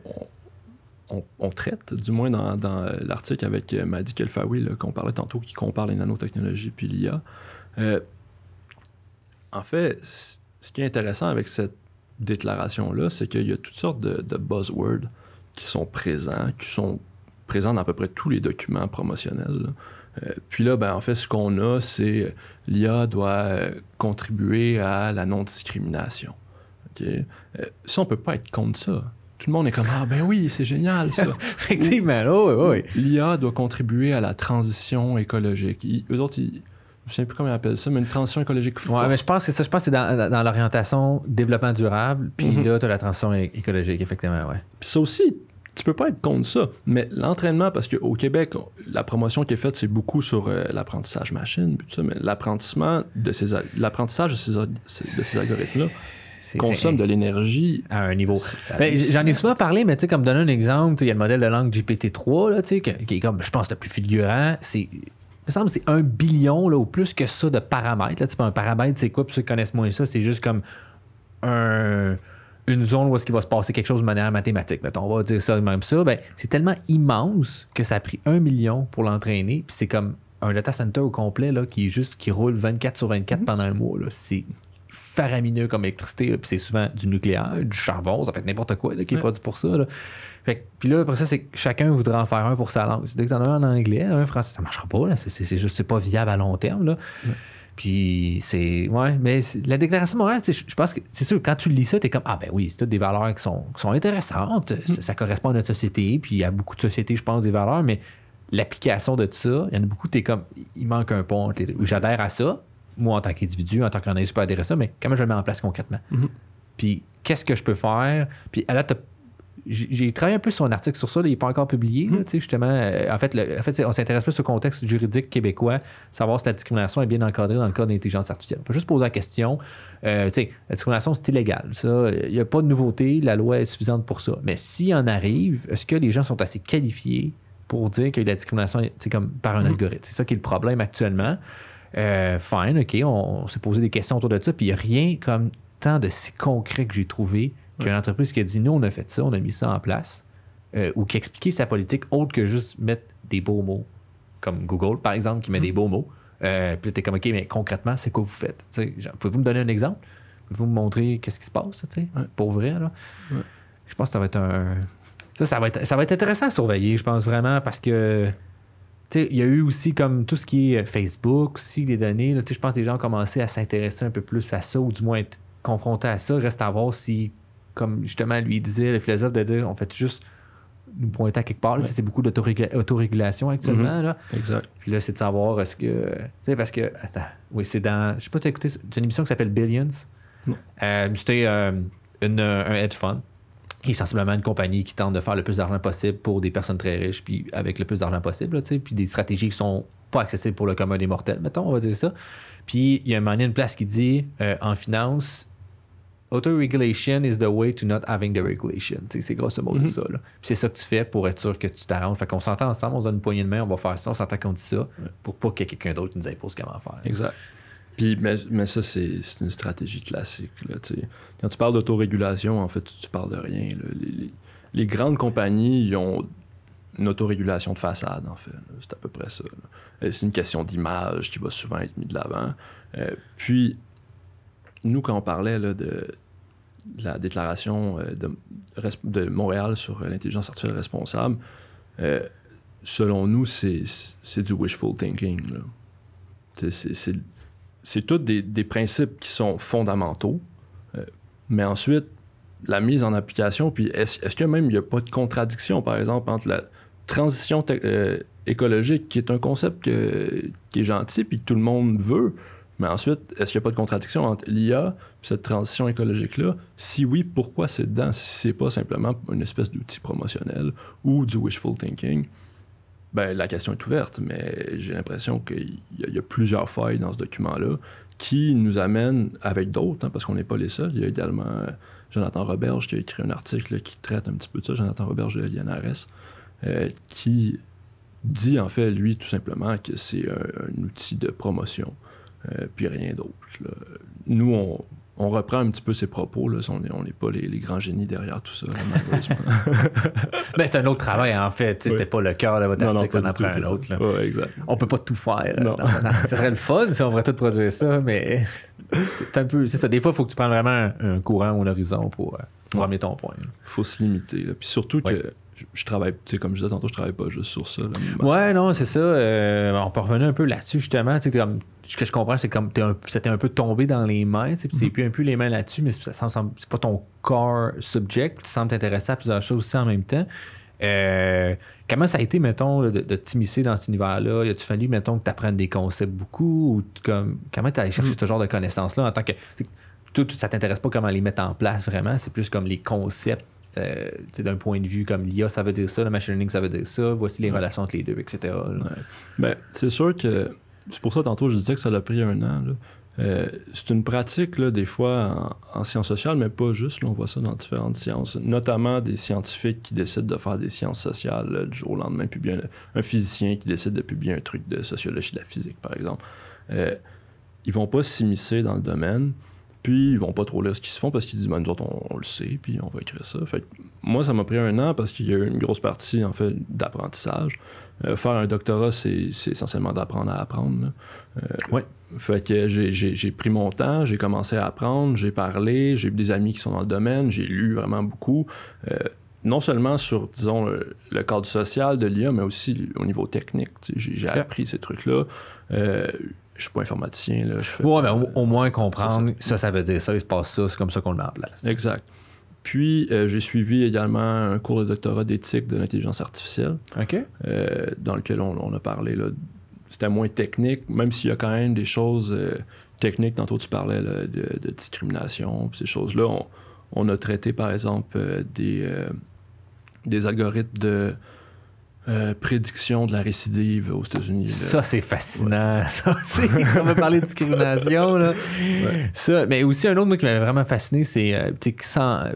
on, traite, du moins dans, l'article avec euh, Madi Kelfaoui, qu'on parlait tantôt, qui compare les nanotechnologies puis l'IA. Euh, en fait, ce qui est intéressant avec cette déclaration-là, c'est qu'il y a toutes sortes de, buzzwords qui sont présents, qui sont présents dans à peu près tous les documents promotionnels. Euh, puis là, ben, en fait, ce qu'on a, c'est l'IA doit contribuer à la non-discrimination. OK? on ne peut pas être contre ça tout le monde est comme Ah, ben oui, c'est génial, ça. Effectivement, oui, oui. L'IA doit contribuer à la transition écologique. eux autres, je ne sais plus comment ils appellent ça, mais une transition écologique forte. Ouais, mais je pense que c'est ça. Je pense c'est dans, l'orientation développement durable, puis mm-hmm. là, tu as la transition écologique, effectivement, ouais. Puis ça aussi, tu peux pas être contre ça. Mais l'entraînement, parce qu'au Québec, la promotion qui est faite, c'est beaucoup sur euh, l'apprentissage machine, mais l'apprentissement de ces, l'apprentissage de ces, de ces algorithmes-là, consomme de l'énergie à un niveau. Ben, j'en ai souvent parlé, mais tu sais, comme donner un exemple, il y a le modèle de langue GPT-3, qui, est comme, je pense, le plus figurant. C'est me semble c'est un billion là, ou plus que ça de paramètres. Là, un paramètre, c'est quoi? Pour ceux qui connaissent moins ça, c'est juste comme une zone où est-ce qu'il va se passer quelque chose de manière mathématique. on va dire ça même ça. Ben, c'est tellement immense que ça a pris un million pour l'entraîner. Puis c'est comme un data center au complet là, qui, est juste, qui roule 24 sur 24 mm-hmm. pendant un mois. C'est faramineux comme électricité. puis c'est souvent du nucléaire, du charbon, ça fait n'importe quoi qui est produit pour ça. puis là, après ça, c'est que chacun voudra en faire un pour sa langue. Dès que t'en as un en anglais, un en français, ça marchera pas. C'est, c'est, juste, c'est pas viable à long terme. Là. Puis c'est. Ouais, mais la déclaration morale, je pense que c'est sûr, quand tu lis ça, es comme Ah ben oui, c'est toutes des valeurs qui sont, intéressantes, mm. ça, correspond à notre société, puis il y a beaucoup de sociétés, je pense, des valeurs, mais l'application de ça, il y en a beaucoup, es comme Il manque un pont, j'adhère à ça, moi en tant qu'individu, en tant qu'organisme, je peux adhérer ça, mais comment je le mets en place concrètement? Mm-hmm. Puis qu'est-ce que je peux faire? Puis à j'ai travaillé un peu sur un article sur ça, il n'est pas encore publié, là, mm-hmm. justement. Euh, en fait, le, en fait on s'intéresse plus au contexte juridique québécois, savoir si la discrimination est bien encadrée dans le cadre d'intelligence artificielle. On juste poser la question, euh, la discrimination, c'est illégal. il n'y a pas de nouveauté, la loi est suffisante pour ça. Mais s'il en arrive, est-ce que les gens sont assez qualifiés pour dire que la discrimination, c'est comme par un mm-hmm. algorithme? C'est ça qui est le problème actuellement. Euh, fine, OK, on, s'est posé des questions autour de ça, puis il n'y a rien comme tant de si concret que j'ai trouvé qu'une entreprise qui a dit, nous, on a fait ça, on a mis ça en place, euh, ou qui expliquait sa politique autre que juste mettre des beaux mots, comme Google, par exemple, qui met des mm. beaux mots. Euh, puis là, t'es comme, OK, mais concrètement, c'est quoi vous faites? Pouvez-vous me donner un exemple? Pouvez-vous me montrer qu'est-ce qui se passe, pour vrai? Là? Je pense que ça va être Ça, ça va être, ça va être intéressant à surveiller, je pense vraiment, parce que il y a eu aussi comme tout ce qui est euh, Facebook, aussi les données. Je pense que les gens ont commencé à s'intéresser un peu plus à ça, ou du moins être confrontés à ça. Reste à voir si, comme justement lui disait le philosophe, de dire on fait juste nous pointer à quelque part. C'est beaucoup d'autorégulation actuellement. Mm-hmm. là. Exact. Puis là, c'est de savoir est-ce que. Tu sais, parce que. Attends, oui, c'est dans. Je sais pas, tu écouté. C'est une émission qui s'appelle Billions. Euh, c'était euh, un un fund est sensiblement une compagnie qui tente de faire le plus d'argent possible pour des personnes très riches, puis avec le plus d'argent possible, puis des stratégies qui sont pas accessibles pour le commun des mortels, mettons, on va dire ça. Puis il y a un moment une place qui dit euh, en finance, auto is the way to not having the regulation. c'est grosso modo tout mhm. ça. Puis c'est ça que tu fais pour être sûr que tu t'arranges. Fait qu'on s'entend ensemble, on se donne une poignée de main, on va faire ça, on s'entend qu'on dit ça, pour pas que quelqu'un d'autre nous impose comment faire. Exact. Puis, mais, ça, c'est une stratégie classique. Là, Quand tu parles d'autorégulation, en fait, tu, parles de rien. Les, grandes compagnies ont une autorégulation de façade, en fait. C'est à peu près ça. C'est une question d'image qui va souvent être mise de l'avant. Euh, puis, nous, quand on parlait de, la déclaration euh, de, de Montréal sur l'intelligence artificielle responsable, euh, selon nous, c'est du wishful thinking. C'est c'est tous des, des, principes qui sont fondamentaux, euh, mais ensuite, la mise en application, puis est-ce que même il n'y a pas de contradiction, par exemple, entre la transition euh, écologique, qui est un concept qui est gentil, puis que tout le monde veut, mais ensuite, est-ce qu'il n'y a pas de contradiction entre l'IA et cette transition écologique-là? Si oui, pourquoi c'est dedans? Si c'est pas simplement une espèce d'outil promotionnel ou du wishful thinking? Ben, la question est ouverte, mais j'ai l'impression qu'il y, a plusieurs failles dans ce document-là qui nous amènent, avec d'autres, hein, parce qu'on n'est pas les seuls, il y a également euh, Jonathan Roberge qui a écrit un article qui traite un petit peu de ça, Jonathan Roberge de l'INRS, euh, qui dit en fait, lui, tout simplement, que c'est un, outil de promotion, euh, puis rien d'autre. Nous, on, on reprend un petit peu ses propos. Là. On n'est pas les, grands génies derrière tout ça, ben, c'est un autre travail, en fait. Ce C'était pas le cœur de votre non, article, non, ça un autre. On peut pas tout faire. Ce serait le fun si on voulait tout produire ça, mais c'est un peu. Des fois, il faut que tu prennes vraiment un, courant ou un horizon pour, euh, ramener ton point. Il faut se limiter. Puis surtout que je, travaille, comme je disais tantôt, je travaille pas juste sur ça. Là, ouais, non, c'est ça. Euh, on peut revenir un peu là-dessus, justement. ce que je comprends, c'est comme un, ça t'est un peu tombé dans les mains, tu sais, puis c'est mhm. plus un peu les mains là-dessus, mais ça c'est pas ton corps subject, tu sembles t'intéresser à plusieurs choses aussi en même temps. Euh, comment ça a été, mettons, de, t'immiscer dans cet univers-là? Y a-tu fallu, mettons, que tu apprennes des concepts beaucoup? Ou comme, comment tu as chercher mhm. ce genre de connaissances-là en tant que. tout ça t'intéresse pas comment les mettre en place vraiment, c'est plus comme les concepts c'est euh, d'un point de vue comme l'IA, ça veut dire ça, le machine learning, ça veut dire ça, voici les relations entre les deux, etc. Ben, c'est sûr que, c'est pour ça tantôt je disais que ça a pris un an. Euh, c'est une pratique, là, des fois, en, sciences sociales, mais pas juste. on voit ça dans différentes sciences, notamment des scientifiques qui décident de faire des sciences sociales du jour au lendemain, puis un, un, physicien qui décide de publier un truc de sociologie de la physique, par exemple. Euh, ils vont pas s'immiscer dans le domaine. Puis ils vont pas trop lire ce qu'ils se font parce qu'ils disent, ben, nous autres, on, le sait, puis on va écrire ça. Fait moi, ça m'a pris un an parce qu'il y a une grosse partie, en fait, d'apprentissage. Euh, faire un doctorat, c'est essentiellement d'apprendre à apprendre. Euh, ouais. Fait que j'ai pris mon temps, j'ai commencé à apprendre, j'ai parlé, j'ai des amis qui sont dans le domaine, j'ai lu vraiment beaucoup. Euh, non seulement sur, disons, le, le cadre social de l'IA, mais aussi au niveau technique. J'ai appris ces trucs-là je suis pas informaticien. Là, mais au, moins comprendre, ça, ça, veut dire ça, il se passe ça, c'est comme ça qu'on le met en place. Exact. Puis, euh, j'ai suivi également un cours de doctorat d'éthique de l'intelligence artificielle. OK. Euh, dans lequel on, a parlé. C'était moins technique, même s'il y a quand même des choses euh, techniques. Tantôt, tu parlais de, discrimination, ces choses-là. On, a traité, par exemple, des, des algorithmes de euh, prédiction de la récidive aux États-Unis. Ça, c'est fascinant. Ça, on veut parler de discrimination. mais aussi, un autre mot qui m'avait vraiment fasciné, c'est euh, que ça...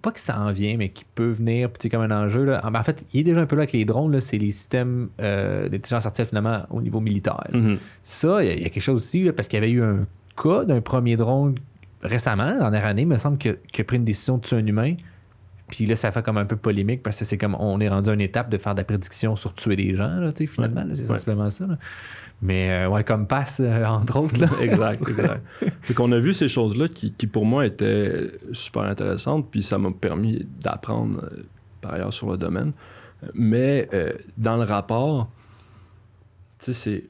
pas que ça en vient, mais qui peut venir comme un enjeu. Là. En fait, il est déjà un peu là avec les drones, c'est les systèmes euh, d'intelligence artificielle finalement au niveau militaire. Mm-hmm. Ça, il y, a quelque chose aussi, parce qu'il y avait eu un cas d'un premier drone récemment, dans dernière année, il me semble, qui a pris une décision de tuer un humain puis là, ça fait comme un peu polémique parce que c'est comme on est rendu à une étape de faire de la prédiction sur tuer des gens, là, finalement. c'est simplement ça. Mais euh, ouais, comme passe, euh, entre autres. exact, exact. fait qu'on a vu ces choses-là qui, pour moi, étaient super intéressantes. Puis ça m'a permis d'apprendre, euh, par ailleurs, sur le domaine. Mais dans le rapport, tu sais,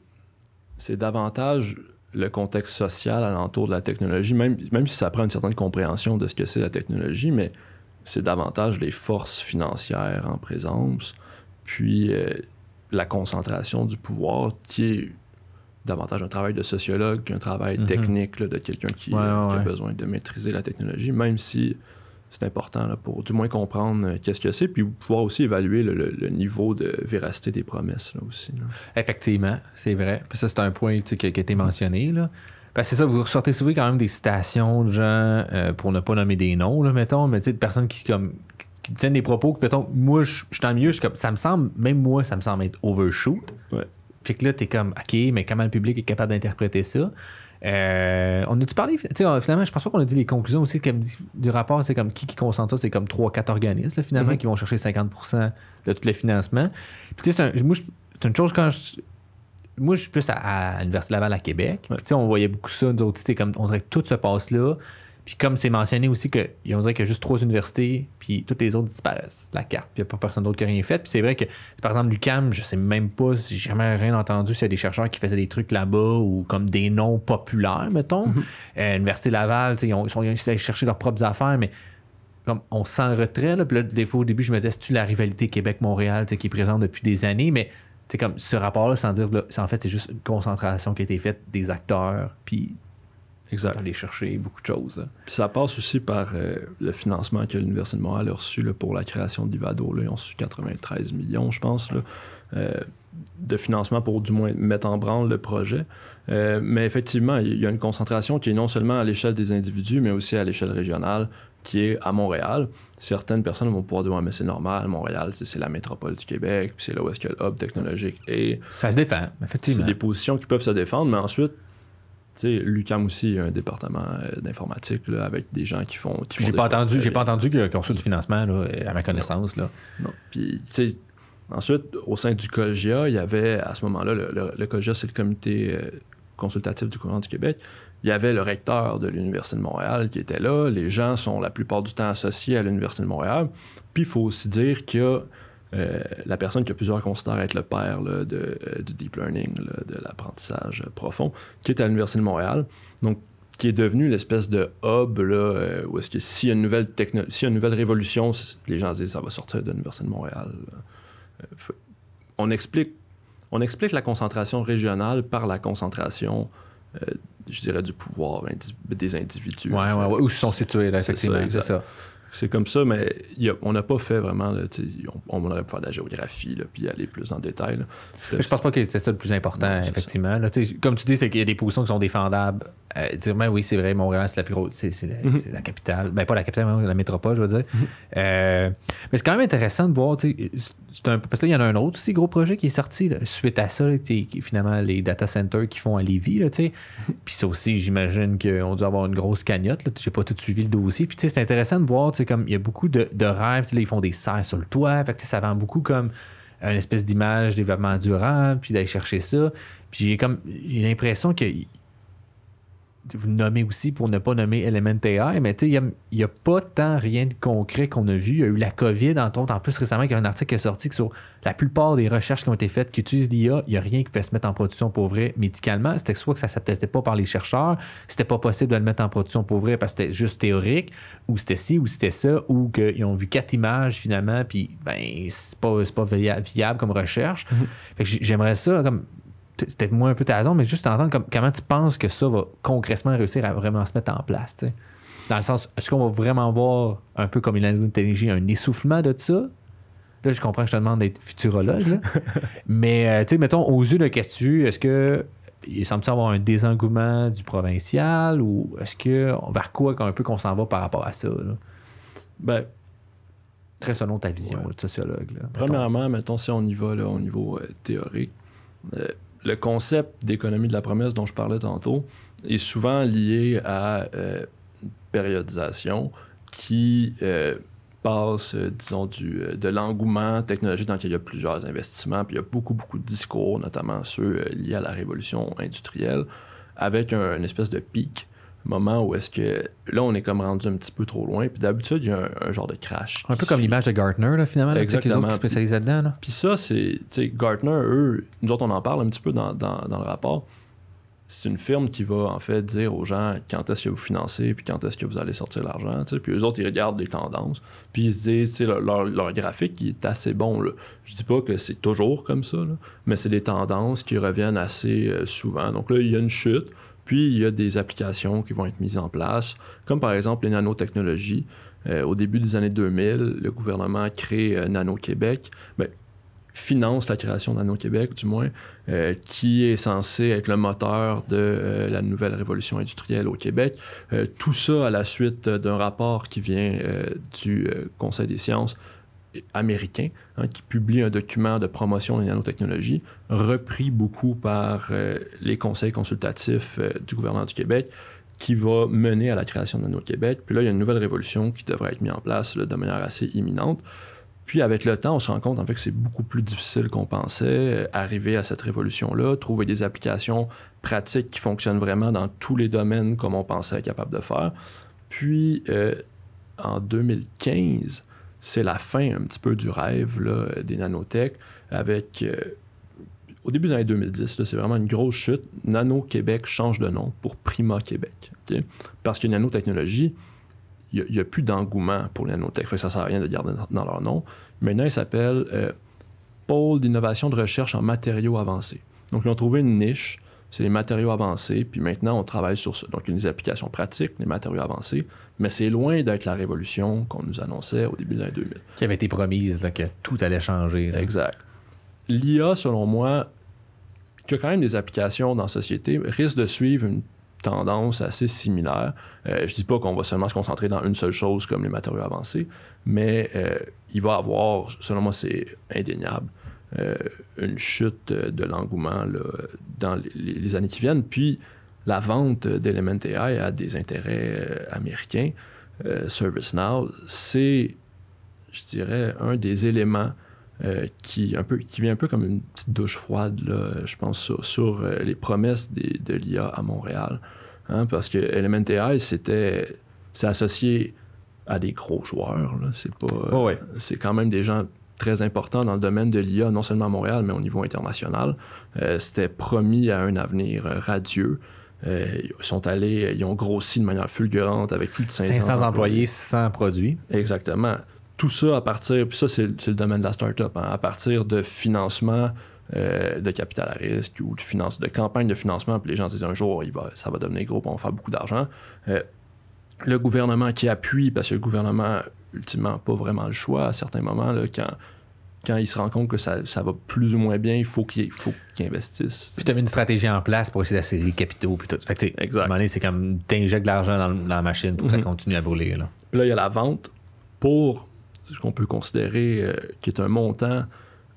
c'est davantage le contexte social alentour de la technologie, même, même si ça prend une certaine compréhension de ce que c'est la technologie, mais c'est davantage les forces financières en présence, puis euh, la concentration du pouvoir qui est davantage un travail de sociologue qu'un travail mhm. technique de quelqu'un qui, euh, a besoin de maîtriser la technologie, même si c'est important pour du moins comprendre euh, qu'est-ce que c'est, puis pouvoir aussi évaluer le, niveau de véracité des promesses là, aussi. Effectivement, c'est vrai. Puis ça, c'est un point qui a été mentionné. Là. Parce que c'est ça, vous ressortez souvent quand même des citations de gens, euh, pour ne pas nommer des noms, là, mettons, mais tu sais, de personnes qui, comme, qui tiennent des propos que, mettons, moi, je suis le milieu, ça me semble, même moi, ça me semble être overshoot. Ouais. Fait que là, t'es comme, OK, mais comment le public est capable d'interpréter ça? Euh, on a-tu parlé, euh, finalement, je pense pas qu'on a dit les conclusions aussi du rapport, c'est comme qui qui concentre ça, c'est comme 3-4 organismes, finalement, mm-hmm. qui vont chercher 50% de tout le financement. Puis, tu sais, c'est une chose quand je, moi, je suis plus à, l'Université Laval à Québec. on voyait beaucoup ça, nous autres, comme, on dirait que tout se passe là. Puis comme c'est mentionné aussi que, on dirait qu'il y a juste trois universités, puis toutes les autres disparaissent, la carte, puis il n'y a pas personne d'autre qui a rien fait. Puis c'est vrai que, par exemple, l'UCAM, je sais même pas si j'ai jamais rien entendu s'il y a des chercheurs qui faisaient des trucs là-bas ou comme des noms populaires, mettons. À mm-hmm. L'Université euh, Laval, ils, ont, ils, sont, ils chercher leurs propres affaires, mais comme on s'en retrait. Là, puis là, au début, je me disais, c'est-tu la rivalité Québec-Montréal qui est présente depuis des années, mais c'est comme ce rapport-là, sans dire, que en fait, c'est juste une concentration qui a été faite des acteurs, puis aller chercher beaucoup de choses. Hein. ça passe aussi par euh, le financement que l'Université de Montréal a reçu pour la création d'Ivado. Ils ont reçu 93 millions, je pense, euh, de financement pour du moins mettre en branle le projet. Euh, mais effectivement, il y a une concentration qui est non seulement à l'échelle des individus, mais aussi à l'échelle régionale qui est à Montréal, certaines personnes vont pouvoir dire, mais c'est normal, Montréal, c'est la métropole du Québec, c'est là où est-ce que le hub technologique est. Ça se défend, effectivement. C'est des positions qui peuvent se défendre, mais ensuite, tu sais, Lucam aussi a un département euh, d'informatique avec des gens qui font. j'ai, pas entendu, j'ai pas entendu un reçoit du financement, là, à ma connaissance. Là. Puis, tu sais, ensuite, au sein du COGIA, il y avait à ce moment-là, le, COGIA, c'est le comité euh, consultatif du gouvernement du Québec il y avait le recteur de l'Université de Montréal qui était là. Les gens sont la plupart du temps associés à l'Université de Montréal. Puis il faut aussi dire qu'il y a la personne qui a plusieurs constats être le père de, euh, du deep learning, de l'apprentissage profond, qui est à l'Université de Montréal. Donc, qui est devenu l'espèce de hub là, euh, où est-ce que s'il y, a une nouvelle une nouvelle révolution, les gens disent ça va sortir de l'Université de Montréal. Euh, on, explique, on explique la concentration régionale par la concentration je dirais, du pouvoir des individus. Ouais, ouais, où sont situés, là, effectivement, c'est ça c'est comme ça, mais on n'a pas fait vraiment. on, aurait pu faire de la géographie là, puis aller plus en détail. Je pense pas que c'était ça le plus important, effectivement. comme tu dis, c'est qu'il y a des positions qui sont défendables. Euh, dire, mais ben oui, c'est vrai, Montréal, c'est la plus mm-hmm. c'est la, capitale. Ben, pas la capitale, mais la métropole, je veux dire. Mm-hmm. Euh, mais c'est quand même intéressant de voir. Un, parce qu'il y en a un autre aussi gros projet qui est sorti suite à ça, finalement, les data centers qui font à Lévis. Là, mm-hmm. puis ça aussi, j'imagine qu'on doit avoir une grosse cagnotte. J'ai pas tout suivi le dossier. Puis c'est intéressant de voir comme il y a beaucoup de, rêves. ils font des serres sur le toit. Fait ça vend beaucoup comme une espèce d'image développement durable, puis d'aller chercher ça. Puis j'ai comme l'impression que vous nommer aussi pour ne pas nommer AI, mais il n'y a, pas tant rien de concret qu'on a vu. Il y a eu la COVID, entre autres. En plus, récemment, il y a un article qui est sorti que sur la plupart des recherches qui ont été faites qui utilisent l'IA, il n'y a rien qui fait se mettre en production pour vrai médicalement. C'était soit que ça ne pas par les chercheurs, c'était pas possible de le mettre en production pour vrai parce que c'était juste théorique, ou c'était ci, ou c'était ça, ou qu'ils ont vu quatre images finalement, puis ben, c'est pas, viable comme recherche. Mm-hmm. J'aimerais ça, comme c'est peut-être moins un peu ta raison, mais juste entendre comment tu penses que ça va concrètement réussir à vraiment se mettre en place. Dans le sens, est-ce qu'on va vraiment voir, un peu comme il a dit un essoufflement de ça? Là, je comprends que je te demande d'être futurologue, mais euh, tu sais, mettons, aux yeux de qu'est-ce que est-ce que il semble t avoir un désengouement du provincial ou est-ce que vers quoi un peu qu'on s'en va par rapport à ça? Ben, très selon ta vision, de sociologue. Premièrement, mettons, si on y va au niveau euh, théorique, euh, le concept d'économie de la promesse dont je parlais tantôt est souvent lié à euh, une périodisation qui euh, passe, euh, disons, du, de l'engouement technologique dans lequel il y a plusieurs investissements, puis il y a beaucoup, beaucoup de discours, notamment ceux liés à la révolution industrielle, avec une espèce de pic moment où est-ce que là, on est comme rendu un petit peu trop loin. Puis d'habitude, il y a un, genre de crash. Un peu comme l'image de Gartner, là, finalement, avec Exactement. Autres qui dedans Puis ça, c'est. Gartner, eux, nous autres, on en parle un petit peu dans, le rapport. C'est une firme qui va en fait dire aux gens quand est-ce que vous financez, puis quand est-ce que vous allez sortir l'argent. Puis les autres, ils regardent les tendances, puis ils se disent, leur, leur graphique est assez bon. Là. Je dis pas que c'est toujours comme ça, mais c'est des tendances qui reviennent assez euh, souvent. Donc là, il y a une chute puis il y a des applications qui vont être mises en place, comme par exemple les nanotechnologies. Euh, au début des années 2000, le gouvernement crée créé euh, Nano-Québec, ben, finance la création de Nano-Québec, du moins, euh, qui est censé être le moteur de la nouvelle révolution industrielle au Québec. tout ça à la suite d'un rapport qui vient du Conseil des sciences américain hein, qui publie un document de promotion des nanotechnologies, repris beaucoup par euh, les conseils consultatifs euh, du gouvernement du Québec, qui va mener à la création de Nano-Québec. Puis là, il y a une nouvelle révolution qui devrait être mise en place de manière assez imminente. Puis avec le temps, on se rend compte en fait que c'est beaucoup plus difficile qu'on pensait euh, arriver à cette révolution-là, trouver des applications pratiques qui fonctionnent vraiment dans tous les domaines comme on pensait être capable de faire. Puis en 2015, c'est la fin un petit peu du rêve des nanotech avec. Euh, au début des années 2010, c'est vraiment une grosse chute. Nano Québec change de nom pour Prima Québec. Parce que nanotechnologie, il n'y a, plus d'engouement pour les nanotech. ça ne sert à rien de garder dans leur nom. Maintenant, il s'appelle euh, Pôle d'innovation de recherche en matériaux avancés. Donc, ils ont trouvé une niche, c'est les matériaux avancés, puis maintenant, on travaille sur ça. Donc, il y a des applications pratiques, les matériaux avancés, mais c'est loin d'être la révolution qu'on nous annonçait au début des années 2000. Qui avait été promise, là, que tout allait changer. Exact. L'IA, selon moi, qui a quand même des applications dans la société, risque de suivre une tendance assez similaire. Je euh, je dis pas qu'on va seulement se concentrer dans une seule chose comme les matériaux avancés, mais euh, il va avoir, selon moi, c'est indéniable, euh, une chute de l'engouement dans les, les, années qui viennent. Puis, la vente d'Element AI à des intérêts euh, américains, euh, ServiceNow, c'est, je dirais, un des éléments euh, qui, vient un peu comme une petite douche froide, je pense, sur, les promesses de l'IA à Montréal. Hein, parce que Element AI, c'était, c'est associé à des gros joueurs. C'est, pas, oh, c'est quand même des gens très importants dans le domaine de l'IA, non seulement à Montréal, mais au niveau international. C'était promis à un avenir radieux. Euh, ils sont allés, euh, ils ont grossi de manière fulgurante avec plus de 500, 500 employés, 100 produits. Exactement. Tout ça à partir, puis ça, c'est le domaine de la start-up, hein. à partir de financement euh, de capital à risque ou de, finance, de campagne de financement, puis les gens se disent un jour, ça va devenir gros, on va faire beaucoup d'argent. le gouvernement qui appuie, parce que le gouvernement, ultimement, n'a pas vraiment le choix à certains moments, là, quand quand il se rend compte que ça, va plus ou moins bien, il faut qu'il faut qu'il investisse. tu as mis une stratégie en place pour essayer d'assurer les capitaux. Puis tout. Fait moment c'est comme t'injectes de l'argent dans, la machine pour que ça mhm. continue à brûler. Là. Puis là, il y a la vente pour ce qu'on peut considérer euh, qui est un montant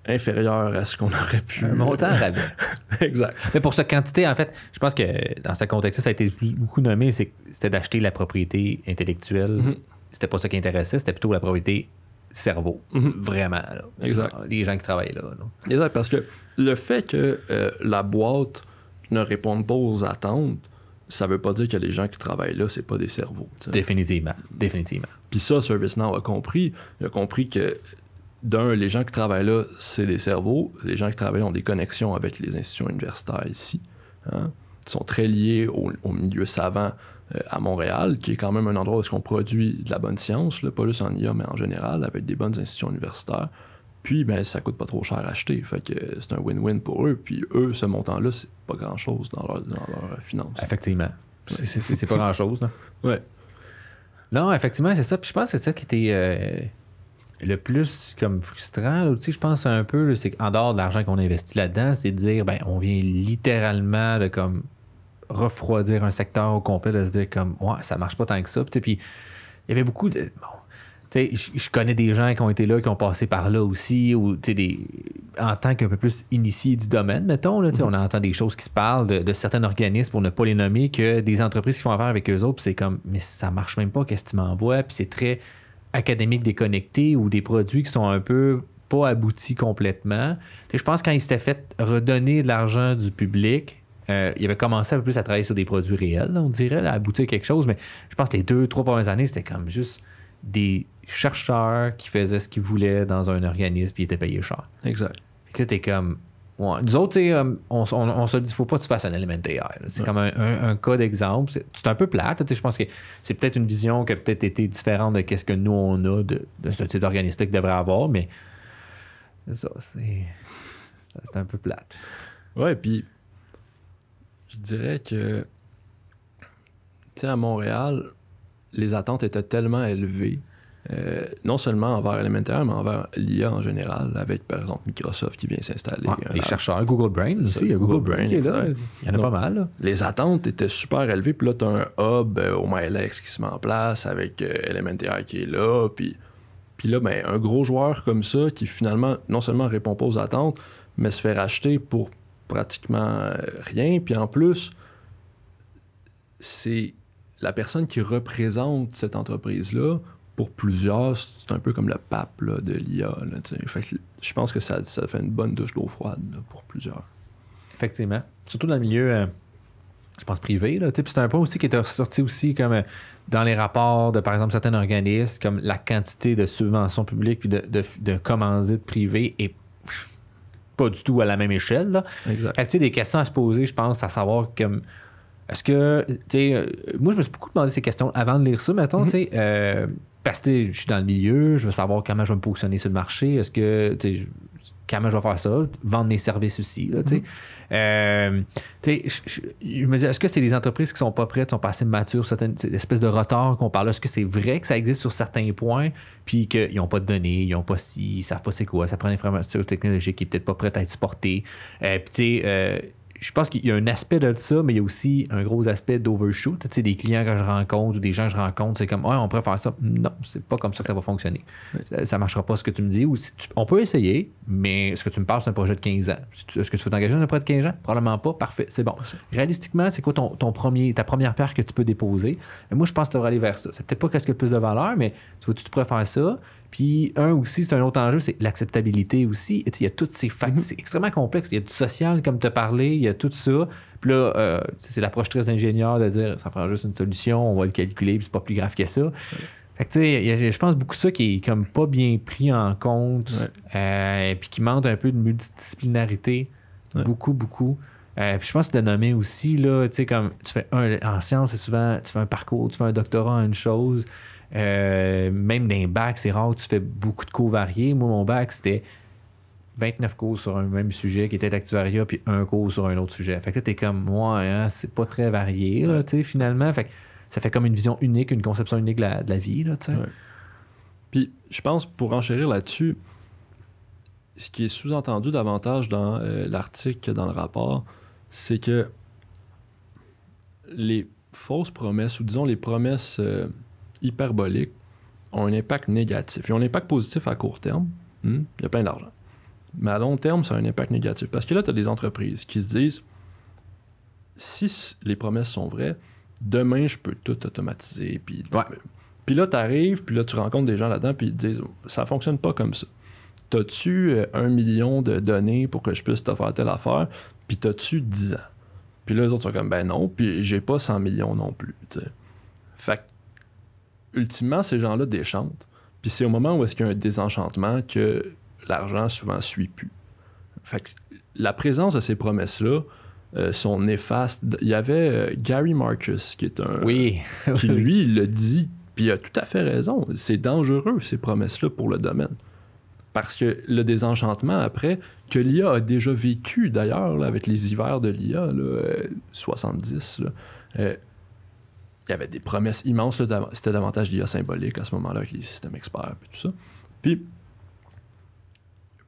inférieur à ce qu'on aurait pu. Un montant exact. Mais pour cette quantité, en fait, je pense que dans ce contexte-là, ça a été beaucoup nommé, c'était d'acheter la propriété intellectuelle. Mhm. C'était pas ça qui intéressait, c'était plutôt la propriété cerveau. Mhm. Vraiment. Exact. Ah, les gens qui travaillent là. Exact, parce que le fait que euh, la boîte ne réponde pas aux attentes, ça veut pas dire que les gens qui travaillent là, c'est pas des cerveaux. Définitivement. Définitivement. Puis ça, ServiceNow a compris. Il a compris que, d'un, les gens qui travaillent là, c'est des cerveaux. Les gens qui travaillent ont des connexions avec les institutions universitaires ici. Ils hein, sont très liés au milieu savant euh, à Montréal, qui est quand même un endroit où est-ce qu'on produit de la bonne science, pas juste en IA, mais en général, avec des bonnes institutions universitaires. Puis, ben, ça coûte pas trop cher à acheter. Fait que c'est un win-win pour eux. Puis, eux, ce montant-là, c'est pas grand-chose dans leur, finances. Euh, finance. Effectivement. C'est pas grand-chose, non? Ouais. Non, effectivement, c'est ça. Puis, je pense que c'est ça qui était euh, le plus comme frustrant. aussi. je pense un peu, c'est qu'en dehors de l'argent qu'on investit là-dedans, c'est de dire, ben, on vient littéralement de comme refroidir un secteur au complet, de se dire comme, ouais, ça marche pas tant que ça. Puis il y avait beaucoup de. Bon, je connais des gens qui ont été là, qui ont passé par là aussi, ou des, en tant qu'un peu plus initiés du domaine, mettons, là, mhm. on entend des choses qui se parlent de, certains organismes, pour ne pas les nommer, que des entreprises qui font affaire avec eux autres, Puis, c'est comme, mais ça marche même pas, qu'est-ce que tu m'envoies, puis c'est très académique déconnecté, ou des produits qui sont un peu pas aboutis complètement. je pense quand ils s'étaient fait redonner de l'argent du public, euh, il avait commencé un peu plus à travailler sur des produits réels, on dirait, à aboutir quelque chose, mais je pense que les deux, trois premières années, c'était comme juste des chercheurs qui faisaient ce qu'ils voulaient dans un organisme puis ils étaient payés cher. Exact. Puis là, t'es comme. Ouais. Nous autres, euh, on, on, on, se dit, faut pas que tu fasses un élément C'est comme un, cas d'exemple. C'est un peu plate. Je pense que c'est peut-être une vision qui a peut-être été différente de ce que nous, on a de, ce type d'organisme qu'il devrait avoir, mais ça, c'est un peu plate. Ouais, puis je dirais que, tu sais, à Montréal, les attentes étaient tellement élevées, euh, non seulement envers Elementaire, mais envers l'IA en général, avec par exemple Microsoft qui vient s'installer. les chercheurs, Google Brain aussi, il y a Google, Brain. est là. Il y en a pas mal. Les attentes étaient super élevées, puis là, tu as un hub euh, au MyLex qui se met en place avec euh, Elementaire qui est là, puis. Puis là, ben, un gros joueur comme ça qui finalement non seulement répond pas aux attentes, mais se fait racheter pour pratiquement euh, rien. Puis en plus, c'est la personne qui représente cette entreprise-là. Pour plusieurs, c'est un peu comme le pape de l'IA. je pense que ça, ça, fait une bonne douche d'eau froide pour plusieurs. Effectivement. Surtout dans le milieu, euh, je pense, privé. C'est un point aussi qui est ressorti aussi comme euh, dans les rapports de, par exemple, certains organismes, comme la quantité de subventions publiques puis de, de, de commandites privées est pas du tout à la même échelle. Là. Exact. des questions à se poser, je pense, à savoir comme. Est-ce que, euh, moi, je me suis beaucoup demandé ces questions avant de lire ça, mettons, mm-hmm. euh, parce que je suis dans le milieu, je veux savoir comment je vais me positionner sur le marché, est-ce que, tu quand même je vais faire ça, vendre mes services aussi. Là, mm-hmm. euh, je, me dis, est-ce que c'est les entreprises qui sont pas prêtes, sont pas assez matures, certaines espèces de retard qu'on parle, est-ce que c'est vrai que ça existe sur certains points, puis qu'ils n'ont pas de données, ils n'ont pas si, ils savent pas c'est quoi, ça prend une information technologique qui est peut-être pas prête à être supportée. Euh, puis tu sais, euh, je pense qu'il y a un aspect de ça, mais il y a aussi un gros aspect d'overshoot. Tu sais, des clients que je rencontre ou des gens que je rencontre, c'est comme, ouais on pourrait faire ça. Non, c'est pas comme ça que ça va fonctionner. Ça, ne marchera pas ce que tu me dis. Ou on peut essayer, mais ce que tu me parles, c'est un projet de 15 ans. Est-ce que tu veux t'engager dans un projet de 15 ans? Probablement pas. Parfait, c'est bon. Réalistiquement, c'est quoi ton, premier, ta première paire que tu peux déposer? moi, je pense que tu devrais aller vers ça. C'est peut-être pas qu'est-ce qui le plus de valeur, mais tu vois, tu pourrais faire ça. Puis un aussi, c'est un autre enjeu, c'est l'acceptabilité aussi. il y a toutes ces familles, mhm. C'est extrêmement complexe. Il y a du social, comme tu as parlé, il y a tout ça. Puis là, euh, c'est l'approche très ingénieure de dire ça prend juste une solution, on va le calculer, puis c'est pas plus grave que ça. Fait que tu sais, il y a, je pense beaucoup ça qui est comme pas bien pris en compte, euh, puis qui manque un peu de multidisciplinarité. Beaucoup, beaucoup. Euh, puis je pense que de nommer aussi, là, tu sais, comme tu fais un, en sciences, c'est souvent, tu fais un parcours, tu fais un doctorat une chose. Euh, même dans les bacs, c'est rare tu fais beaucoup de cours variés. Moi, mon bac, c'était 29 cours sur un même sujet qui était l'actuaria puis un cours sur un autre sujet. Fait que là, t'es comme, moi, hein, c'est pas très varié, finalement. Fait que ça fait comme une vision unique, une conception unique de la, vie, là, tu sais. Puis, je pense, pour enchérir là-dessus, ce qui est sous-entendu davantage dans euh, l'article que dans le rapport, c'est que les fausses promesses, ou disons les promesses... Euh, Hyperbolique ont un impact négatif. Ils ont un impact positif à court terme. Hmm, il y a plein d'argent. Mais à long terme, ça a un impact négatif. Parce que là, tu as des entreprises qui se disent si les promesses sont vraies, demain, je peux tout automatiser. Puis, là, tu arrives, puis là, tu rencontres des gens là-dedans, puis ils te disent ça fonctionne pas comme ça. T'as-tu euh, un million de données pour que je puisse te faire telle affaire, puis t'as-tu 10 ans Puis là, les autres sont comme ben non, puis j'ai pas 100 millions non plus. T'sais. Fait ultimement, ces gens-là déchantent. Puis c'est au moment où est-ce qu'il y a un désenchantement que l'argent souvent suit plus. Fait que la présence de ces promesses-là euh, sont néfastes. Il y avait euh, Gary Marcus, qui est un. Oui. qui lui, il le dit, puis il a tout à fait raison. C'est dangereux, ces promesses-là, pour le domaine. Parce que le désenchantement, après, que l'IA a déjà vécu, d'ailleurs, avec les hivers de l'IA, 70, là, euh, il y avait des promesses immenses. C'était davantage l'IA symbolique à ce moment-là avec les systèmes experts et tout ça. Puis,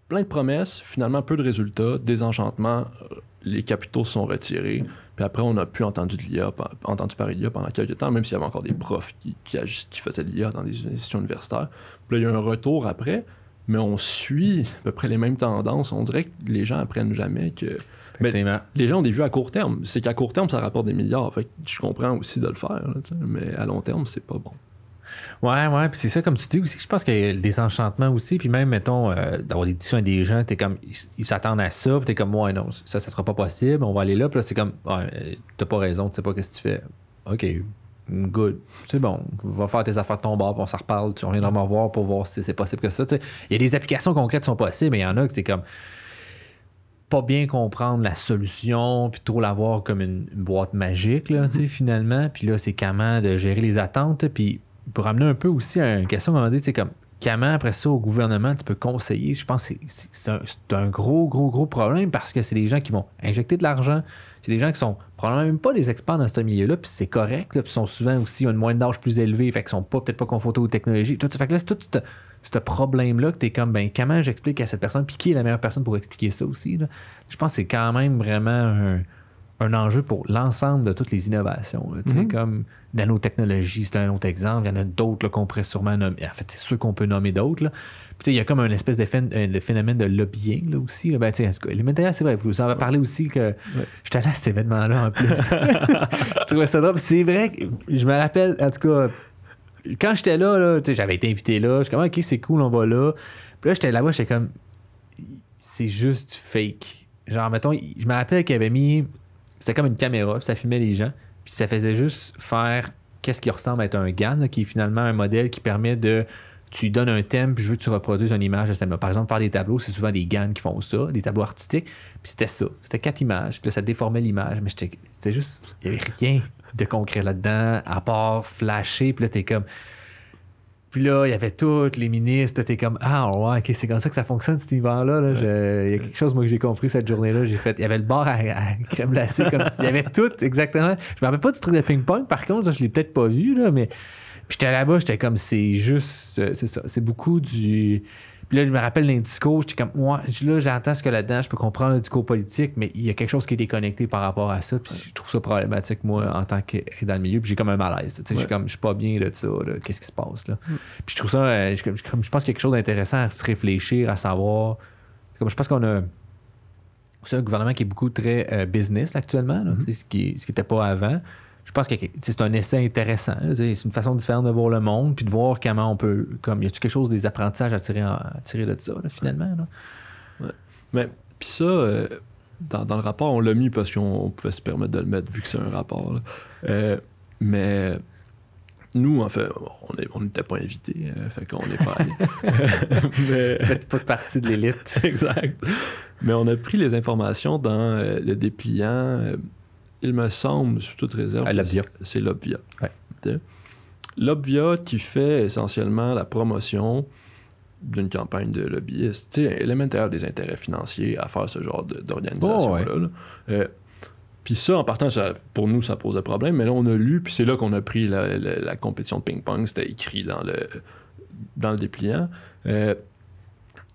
plein de promesses, finalement peu de résultats, désenchantement, euh, les capitaux sont retirés. Puis après, on n'a plus entendu de l'IA, entendu parler de l'IA pendant quelques temps, même s'il y avait encore des profs qui, qui, qui faisaient de l'IA dans des institutions universitaires. Puis là, il y a un retour après, mais on suit à peu près les mêmes tendances. On dirait que les gens apprennent jamais que ben, les gens ont des vues à court terme. C'est qu'à court terme, ça rapporte des milliards. Fait je comprends aussi de le faire, mais à long terme, c'est pas bon. Ouais, ouais, c'est ça, comme tu dis aussi, je pense qu'il y a des enchantements aussi, puis même, mettons, euh, d'avoir des des discussions avec des gens, t'es comme, ils s'attendent à ça, puis t'es comme, moi, non, ça, ça sera pas possible, on va aller là, puis là, c'est comme, ouais, euh, t'as pas raison, tu sais pas ce que tu fais. Ok, good, c'est bon, va faire tes affaires de ton puis on s'en reparle, tu reviendras me revoir pour voir si c'est possible que ça, Il y a des applications concrètes qui sont possibles, mais il y en a que c'est comme, pas bien comprendre la solution, puis trop l'avoir comme une, boîte magique, là, mhm. finalement. Puis là, c'est comment de gérer les attentes. Puis pour amener un peu aussi à une question à un moment comme comment après ça au gouvernement tu peux conseiller. Je pense que c'est un, gros, gros, gros problème parce que c'est des gens qui vont injecter de l'argent. C'est des gens qui sont probablement même pas des experts dans ce milieu-là, puis c'est correct. Là, puis sont souvent aussi, ont une moyenne d'âge plus élevée, fait qu'ils sont peut-être pas confrontés aux technologies. fait que là, c'est tout ce problème-là que tu es comme, ben, comment j'explique à cette personne, puis qui est la meilleure personne pour expliquer ça aussi. Je pense que c'est quand même vraiment un, enjeu pour l'ensemble de toutes les innovations. tu sais, mhm. Comme nanotechnologie, c'est un autre exemple. Il y en a d'autres qu'on pourrait sûrement nommer. En fait, c'est sûr qu'on peut nommer d'autres. Puis il y a comme un espèce de, euh, phénomène de lobbying là, aussi. Là. Ben, les matériaux, c'est vrai. Vous en parler aussi que je j'étais allé à cet événement-là en plus. je trouvais ça drôle. C'est vrai que je me rappelle, en tout cas, quand j'étais là, là j'avais été invité là, je suis comme, ok, c'est cool, on va là. Puis là, j'étais là-bas, j'étais comme, c'est juste fake. Genre, mettons, je me rappelle qu'il avait mis, c'était comme une caméra, ça filmait les gens, puis ça faisait juste faire qu'est-ce qui ressemble à être un GAN, qui est finalement un modèle qui permet de tu donnes un thème, puis je veux que tu reproduises une image de ce Par exemple, faire des tableaux, c'est souvent des gangs qui font ça, des tableaux artistiques, puis c'était ça. C'était quatre images, puis là, ça déformait l'image, mais c'était juste, il n'y avait rien de concret là-dedans, à part flasher, puis là, t'es comme. Puis là, il y avait toutes les ministres, t'es comme Ah, ouais, ok, c'est comme ça que ça fonctionne cet hiver-là. Là. Il y a quelque chose, moi, que j'ai compris cette journée-là. J'ai fait, il y avait le bar à, crème glacée, comme il y avait tout, exactement. Je me rappelle pas du truc de ping-pong, par contre, je je l'ai peut-être pas vu, là, mais j'étais là-bas, j'étais comme, c'est juste, euh, c'est ça, c'est beaucoup du. Puis là, je me rappelle d'un j'étais comme, moi, là, j'entends ce que là-dedans, je peux comprendre le discours politique, mais il y a quelque chose qui est déconnecté par rapport à ça. Puis je trouve ça problématique, moi, en tant que dans le milieu. Puis j'ai comme un malaise. Je suis comme, je suis pas bien de ça, qu'est-ce qui se passe, là. Mm. Puis je trouve ça, euh, je, pense qu'il y a quelque chose d'intéressant à se réfléchir, à savoir. Comme je pense qu'on a. C'est un gouvernement qui est beaucoup très euh, business actuellement, mm-hmm. ce qui n'était pas avant je pense que c'est un essai intéressant. C'est une façon différente de voir le monde, puis de voir comment on peut. Comme, y a-t-il quelque chose des apprentissages à tirer, à tirer de ça, finalement? Mais, puis ça, euh, dans, le rapport, on l'a mis parce qu'on pouvait se permettre de le mettre vu que c'est un rapport. Euh, mais nous, en fait, on n'était pas invités, euh, fait qu'on n'est pas allés. Faites pas partie de l'élite. exact. Mais on a pris les informations dans le dépliant il me semble, sous toute réserve, c'est l'Obvia. Ouais. L'Obvia qui fait essentiellement la promotion d'une campagne de lobbyistes. Tu sais, élémentaire des intérêts financiers à faire ce genre d'organisation-là. Oh, euh, puis ça, en partant, ça, pour nous, ça pose un problème, mais là, on a lu, puis c'est là qu'on a pris la, compétition de ping-pong, c'était écrit dans le, dans le dépliant. Euh,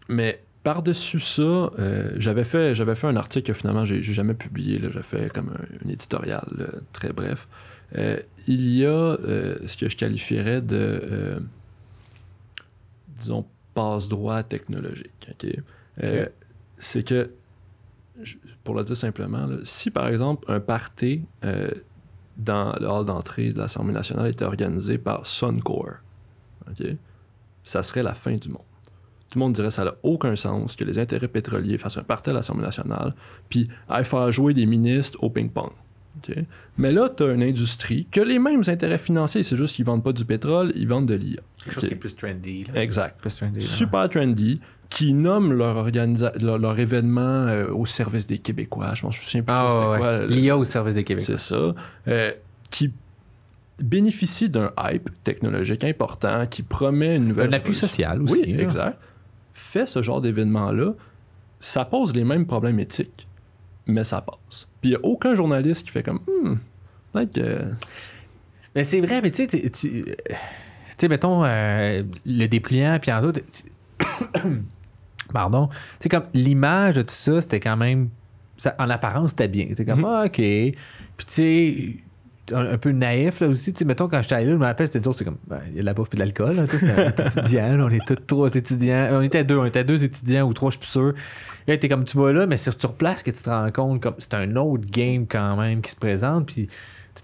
mais par-dessus ça, euh, j'avais fait, un article que finalement j'ai jamais publié. J'ai fait comme un, éditorial très bref. Euh, il y a euh, ce que je qualifierais de, disons, passe-droit technologique. C'est que, pour le dire simplement, si par exemple un parti dans le hall d'entrée de l'Assemblée nationale était organisé par Suncor, ça serait la fin du monde tout le monde dirait que ça n'a aucun sens que les intérêts pétroliers fassent un partage à l'Assemblée nationale, puis aillent faire jouer des ministres au ping-pong. Mais là, tu as une industrie que les mêmes intérêts financiers, c'est juste qu'ils vendent pas du pétrole, ils vendent de l'IA. Quelque chose qui est plus trendy. Exact. Super trendy, qui nomme leur, leur, événement euh, au service des Québécois. Je me souviens plus ah quoi, L'IA au service des Québécois. C'est ça. Euh, qui bénéficie d'un hype technologique important qui promet une nouvelle. Un appui social aussi. Oui, exact fait ce genre d'événement-là, ça pose les mêmes problèmes éthiques, mais ça passe. Puis il n'y a aucun journaliste qui fait comme hmm, peut-être que. Mais c'est vrai, mais tu sais, tu sais, mettons euh, le dépliant, puis en tout. Pardon. Tu sais, comme l'image de tout ça, c'était quand même. en apparence, c'était bien. C'était comme, mm-hmm. ah, OK. Puis tu sais un, peu naïf là aussi. tu sais mettons, quand j'étais là je me rappelle, c'était toujours c'est comme, ben, il y a de la bouffe et de l'alcool. C'était étudiant, on était trois étudiants. Euh, on était deux, on était deux étudiants ou trois, je suis sûr. Et là, t'es comme, tu vas là, mais c'est sur place que tu te rends compte, comme, c'est un autre game quand même qui se présente. Puis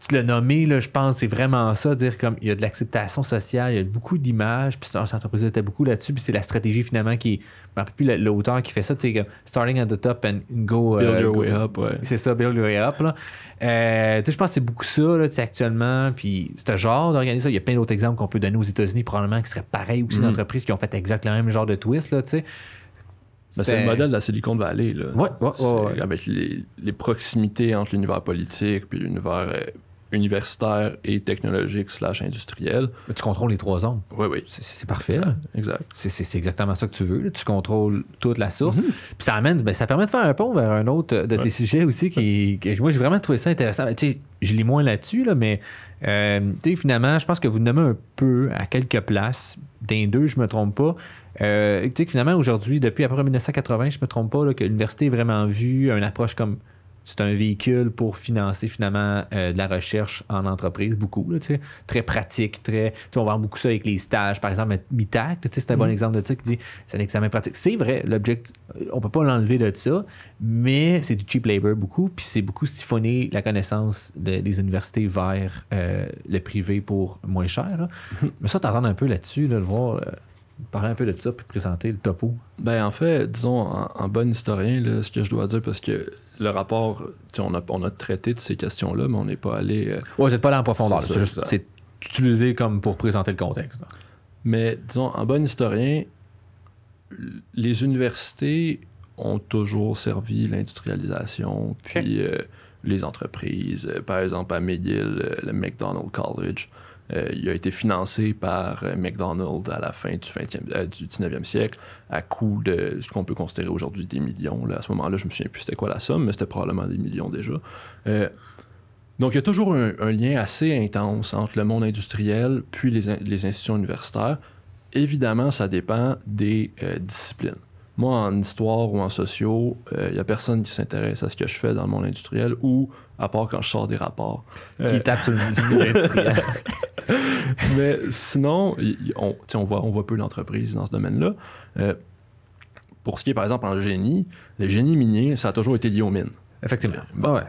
tu l'as nommé, je pense, c'est vraiment ça, dire comme il y a de l'acceptation sociale, il y a beaucoup d'images, puis l'entreprise entreprise était beaucoup là-dessus, puis c'est la stratégie finalement qui, ben, le puis l'auteur qui fait ça, tu sais, starting at the top and go. Euh, build your way up, ouais. C'est ça, build your way up, là. Euh, tu je pense que c'est beaucoup ça, là, tu sais, actuellement, puis ce genre d'organisation, il y a plein d'autres exemples qu'on peut donner aux États-Unis, probablement, qui seraient pareils aussi mm. d'entreprises qui ont fait exactement le même genre de twist, là, tu sais. Ben, c'est le modèle de la Silicon Valley. Là. Ouais, avec les, proximités entre l'univers politique puis l'univers euh, universitaire et technologique slash industriel. tu contrôles les trois zones. Oui, oui. C'est parfait. exact. C'est exactement ça que tu veux. Tu contrôles toute la source. Mm-hmm. Puis ça, amène, ben, ça permet de faire un pont vers un autre de tes sujets aussi. Qui, moi, j'ai vraiment trouvé ça intéressant. Ben, tu je lis moins là-dessus, mais euh, finalement, je pense que vous nommez un peu à quelques places. D'un deux, je me trompe pas. Euh, tu sais, finalement, aujourd'hui, depuis après 1980, je ne me trompe pas, que l'université est vraiment vu une approche comme c'est un véhicule pour financer finalement euh, de la recherche en entreprise, beaucoup, là, très pratique, très, on va beaucoup ça avec les stages, par exemple, MITAC, c'est un bon mm. exemple de ça qui dit, c'est un examen pratique. C'est vrai, l'objectif, euh, on peut pas l'enlever de ça, mais c'est du cheap labor beaucoup, puis c'est beaucoup siphonner la connaissance des universités vers le privé pour moins cher. Mais ça, t'attends un peu là-dessus, de le voir parler un peu de ça puis présenter le topo? Ben, en fait, disons, en, bon historien, ce que je dois dire, parce que le rapport, on a, on a traité de ces questions-là, mais on n'est pas allé. Oui, euh, ouais, vous pas allé en profondeur. C'est utilisé comme pour présenter le contexte. Mais disons, en bon historien, les universités ont toujours servi l'industrialisation, puis euh, les entreprises. Euh, par exemple, à McGill, le McDonald's College. Euh, il a été financé par euh, McDonald's à la fin du, 20e, euh, du 19e siècle à coût de ce qu'on peut considérer aujourd'hui des millions. Là, à ce moment-là, je me souviens plus c'était quoi la somme, mais c'était probablement des millions déjà. donc, il y a toujours un, lien assez intense entre le monde industriel puis les, les institutions universitaires. Évidemment, ça dépend des disciplines. Moi, en histoire ou en sociaux, il n'y a personne qui s'intéresse à ce que je fais dans le monde industriel ou à part quand je sors des rapports, qui est euh. absolument Mais sinon, on, voit, on voit peu d'entreprises dans ce domaine-là. Euh, pour ce qui est, par exemple, en génie, le génie minier, ça a toujours été lié aux mines. Effectivement. Euh, ah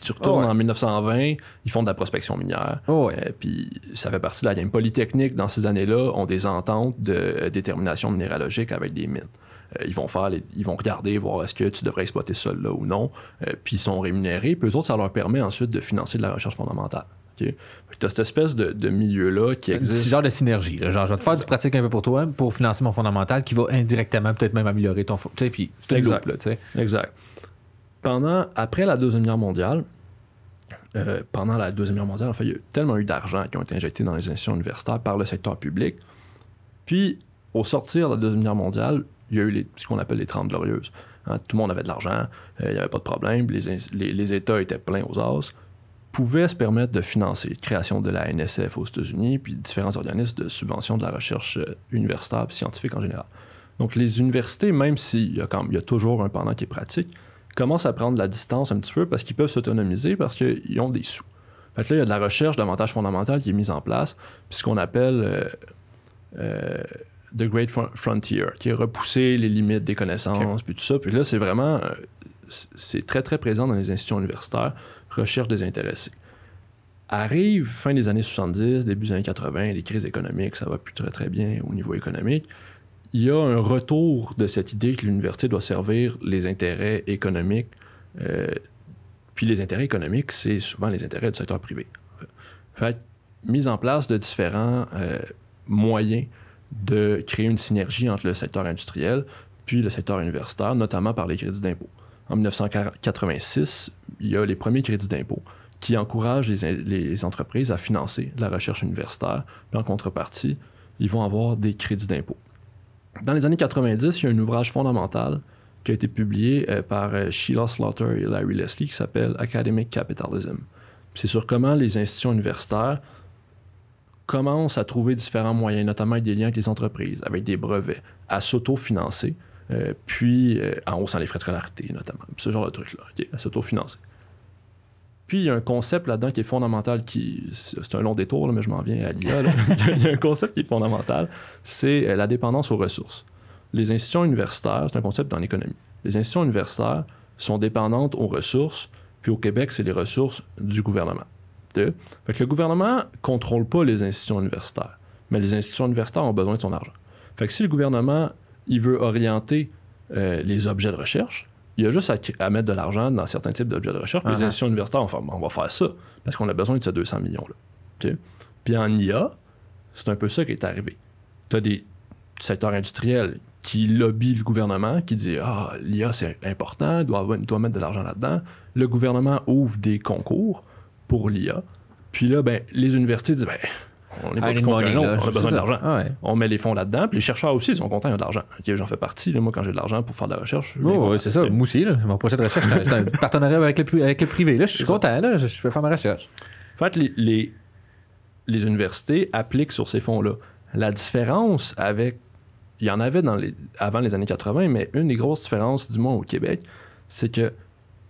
tu retournes ah en 1920, ils font de la prospection minière. Ah et puis ça fait partie de la game polytechnique. Dans ces années-là, ont des ententes de détermination minéralogique avec des mines. Euh, ils vont faire, ils vont regarder, voir est-ce que tu devrais exploiter ce là ou non. Euh, puis ils sont rémunérés. Puis eux autres, ça leur permet ensuite de financer de la recherche fondamentale. Tu as cette espèce de, milieu-là qui existe. C'est genre de synergie. Genre, je vais te faire du pratique un peu pour toi, pour financer mon fondamental qui va indirectement peut-être même améliorer ton. Tu sais, puis exact. exact. Pendant, après la Deuxième Guerre mondiale, euh, pendant la Deuxième Guerre mondiale, il y a eu tellement eu d'argent qui ont été injectés dans les institutions universitaires par le secteur public. Puis, au sortir de la Deuxième Guerre mondiale, il y a eu ce qu'on appelle les 30 glorieuses. Hein. tout le monde avait de l'argent, euh, il n'y avait pas de problème, les, États étaient pleins aux as, pouvaient se permettre de financer la création de la NSF aux États-Unis, puis différents organismes de subvention de la recherche euh, universitaire et scientifique en général. Donc les universités, même s'il y, a y toujours un pendant qui est pratique, commencent à prendre de la distance un petit peu parce qu'ils peuvent s'autonomiser, parce qu'ils ont des sous. Fait que là, il y a de la recherche davantage fondamentale qui est mise en place, puis ce qu'on appelle... Euh, The Great Frontier, qui est repoussé les limites des connaissances, puis tout ça. Puis là, c'est vraiment, euh, c'est très, très présent dans les institutions universitaires, recherche des intéressés. Arrive fin des années 70, début des années 80, les crises économiques, ça va plus très, très bien au niveau économique. Il y a un retour de cette idée que l'université doit servir les intérêts économiques. Euh, puis les intérêts économiques, c'est souvent les intérêts du secteur privé. Fait mise en place de différents euh, moyens de créer une synergie entre le secteur industriel puis le secteur universitaire, notamment par les crédits d'impôt. En 1986, il y a les premiers crédits d'impôt qui encouragent les, entreprises à financer la recherche universitaire. Puis en contrepartie, ils vont avoir des crédits d'impôt. Dans les années 90, il y a un ouvrage fondamental qui a été publié euh, par euh, Sheila Slaughter et Larry Leslie qui s'appelle Academic Capitalism. C'est sur comment les institutions universitaires commence à trouver différents moyens, notamment avec des liens avec les entreprises, avec des brevets, à s'autofinancer, financer euh, puis euh, en haussant les frais de scolarité, notamment, ce genre de truc là à à s'autofinancer. Puis il y a un concept là-dedans qui est fondamental, qui c'est un long détour, mais je m'en viens à l'IA. il y a un concept qui est fondamental, c'est euh, la dépendance aux ressources. Les institutions universitaires, c'est un concept dans l'économie. Les institutions universitaires sont dépendantes aux ressources, puis au Québec, c'est les ressources du gouvernement. Fait que le gouvernement contrôle pas les institutions universitaires, mais les institutions universitaires ont besoin de son argent. Fait que si le gouvernement il veut orienter euh, les objets de recherche, il y a juste à, mettre de l'argent dans certains types d'objets de recherche. Les uh-huh. institutions universitaires, enfin on va faire ça parce qu'on a besoin de ces 200 millions-là. Puis en IA, c'est un peu ça qui est arrivé. Tu as des secteurs industriels qui lobbyent le gouvernement, qui dit Ah, l'IA, c'est important, il doit, mettre de l'argent là-dedans. Le gouvernement ouvre des concours pour l'IA. Puis là, ben, les universités disent ben, on est pas ah, on a besoin d'argent. Ah on met les fonds là-dedans, puis les chercheurs aussi, ils sont contents, ils ont de l'argent. J'en fais partie, moi, quand j'ai de l'argent pour faire de la recherche. Oh, c'est ça, moi aussi, mon projet de recherche, c'est un partenariat avec le, privé. Là, je suis content, là, je peux faire ma recherche. En fait, les, les, universités appliquent sur ces fonds-là. La différence avec. Il y en avait dans les, avant les années 80, mais une des grosses différences, du moins au Québec, c'est que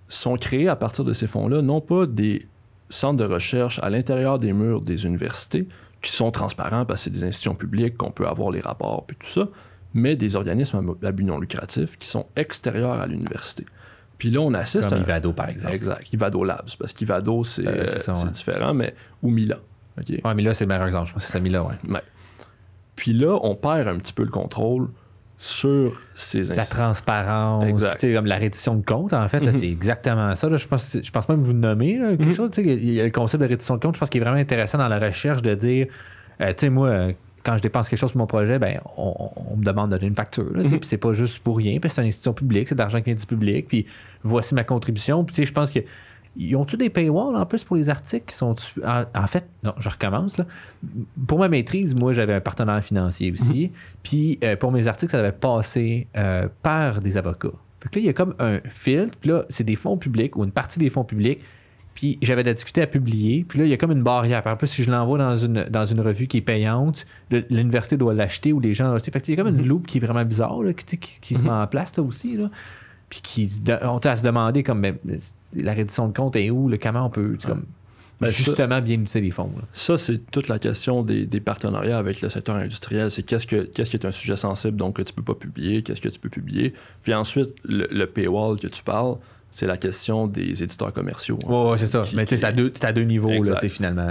sont créés à partir de ces fonds-là, non pas des centres de recherche à l'intérieur des murs des universités qui sont transparents parce que c'est des institutions publiques qu'on peut avoir les rapports puis tout ça, mais des organismes à, but non lucratif qui sont extérieurs à l'université. Puis là, on assiste Comme à... Ivado, par exemple. Exact, Ivado Labs, parce qu'Ivado, c'est euh, différent, mais... Ou Milan. Okay. Oui, mais là, c'est le meilleur exemple. Je pense c'est Milan, ouais. ouais. Puis là, on perd un petit peu le contrôle sur ces La transparence, comme la rédition de compte, en fait, mhm. c'est exactement ça. Là. Je, pense, je pense même vous nommer. quelque mhm. chose. Il y a le concept de rédition de compte, je pense qu'il est vraiment intéressant dans la recherche de dire, euh, tu sais, moi, euh, quand je dépense quelque chose pour mon projet, ben, on, me demande de donner une facture. Mm -hmm. C'est pas juste pour rien, c'est une institution publique, c'est de l'argent qui vient du public, puis voici ma contribution. Puis je pense que ils ont-tu des paywalls en plus pour les articles qui sont ah, en, fait, non, je recommence. Là. Pour ma maîtrise, moi, j'avais un partenaire financier mhm. aussi. Puis euh, pour mes articles, ça devait passer euh, par des avocats. Fait là, il y a comme un filtre. Puis là, c'est des fonds publics ou une partie des fonds publics. Puis j'avais de la à publier. Puis là, il y a comme une barrière. Par exemple, si je l'envoie dans une, dans une revue qui est payante, l'université doit l'acheter ou les gens doivent l'acheter. Fait il y a comme une mhm. loupe qui est vraiment bizarre qui, se mhm. met en place là aussi. Là puis qui ont à se demander comme ben, la reddition de compte est où, le comment on peut ben, justement bien utiliser les fonds. Ça, c'est toute la question des, partenariats avec le secteur industriel. C'est qu'est-ce, qu'est-ce qui est un sujet sensible, donc que tu ne peux pas publier, qu'est-ce que tu peux publier. Puis ensuite, le, paywall que tu parles, c'est la question des éditeurs commerciaux. Hein. Oui, c'est ça. mais tu sais, c'est à deux, niveaux, finalement.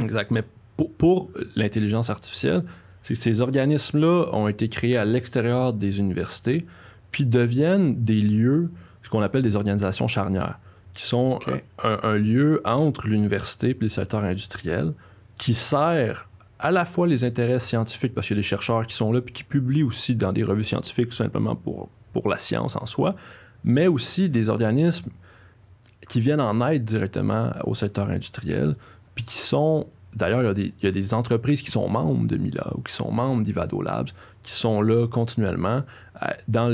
Exact. Mais pour, pour l'intelligence artificielle, c'est que ces organismes-là ont été créés à l'extérieur des universités puis deviennent des lieux, ce qu'on appelle des organisations charnières, qui sont un, lieu entre l'université et les secteurs industriels, qui sert à la fois les intérêts scientifiques, parce qu'il y a des chercheurs qui sont là, puis qui publient aussi dans des revues scientifiques, tout simplement pour, pour la science en soi, mais aussi des organismes qui viennent en aide directement au secteur industriel, puis qui sont... D'ailleurs, il, il y, a des entreprises qui sont membres de Mila ou qui sont membres d'Ivado Labs, qui sont là continuellement. Euh, dans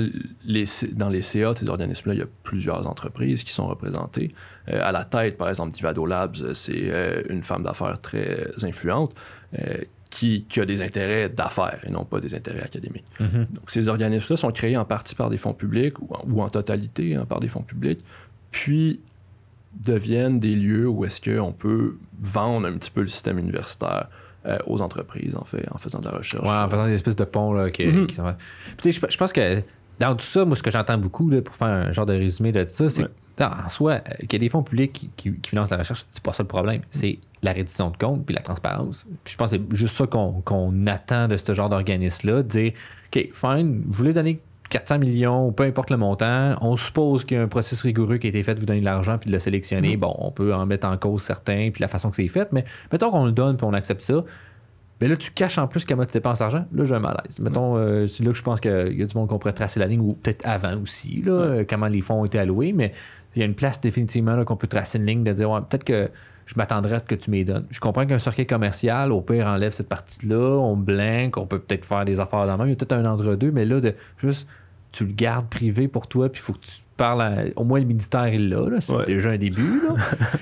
les, dans les CA ces organismes-là, il y a plusieurs entreprises qui sont représentées. Euh, à la tête, par exemple, d'Ivado Labs, euh, c'est une femme d'affaires très influente qui, qui, a des intérêts d'affaires et non pas des intérêts académiques. Mm-hmm. Donc, ces organismes-là sont créés en partie par des fonds publics ou en, totalité hein, par des fonds publics, puis deviennent des lieux où est-ce qu'on peut vendre un petit peu le système universitaire euh, aux entreprises, en fait, en faisant de la recherche. Ouais, en faisant des espèces de ponts là, qui, mhm. je, pense que dans tout ça, moi, ce que j'entends beaucoup, là, pour faire un genre de résumé de ça, c'est soi, euh, qu'il y a des fonds publics qui, financent la recherche, c'est pas ça le problème. Mhm. C'est la reddition de comptes puis la transparence. je pense que c'est juste ça qu'on attend de ce genre d'organisme-là, dire, OK, fine, vous voulez donner 400 millions ou peu importe le montant, on suppose qu'il y a un processus rigoureux qui a été fait de vous donner de l'argent puis de le sélectionner. Mm-hmm. Bon, on peut en mettre en cause certains puis la façon que c'est fait, mais mettons qu'on le donne puis on accepte ça. Mais ben là, tu caches en plus comment tu dépenses l'argent. Là, j'ai un malaise. Mm-hmm. Mettons, euh, c'est là que je pense qu'il y a du monde qu'on pourrait tracer la ligne ou peut-être avant aussi, là, euh, comment les fonds ont été alloués, mais il y a une place définitivement qu'on peut tracer une ligne de dire peut-être que je m'attendrais à ce que tu m'y donnes. Je comprends qu'un circuit commercial, au pire, enlève cette partie-là, on blanque, on peut peut-être faire des affaires dans le il y a peut-être un entre-deux, mais là, de juste, tu le gardes privé pour toi, puis il faut que tu parles, au moins le ministère est là, c'est déjà un début, là.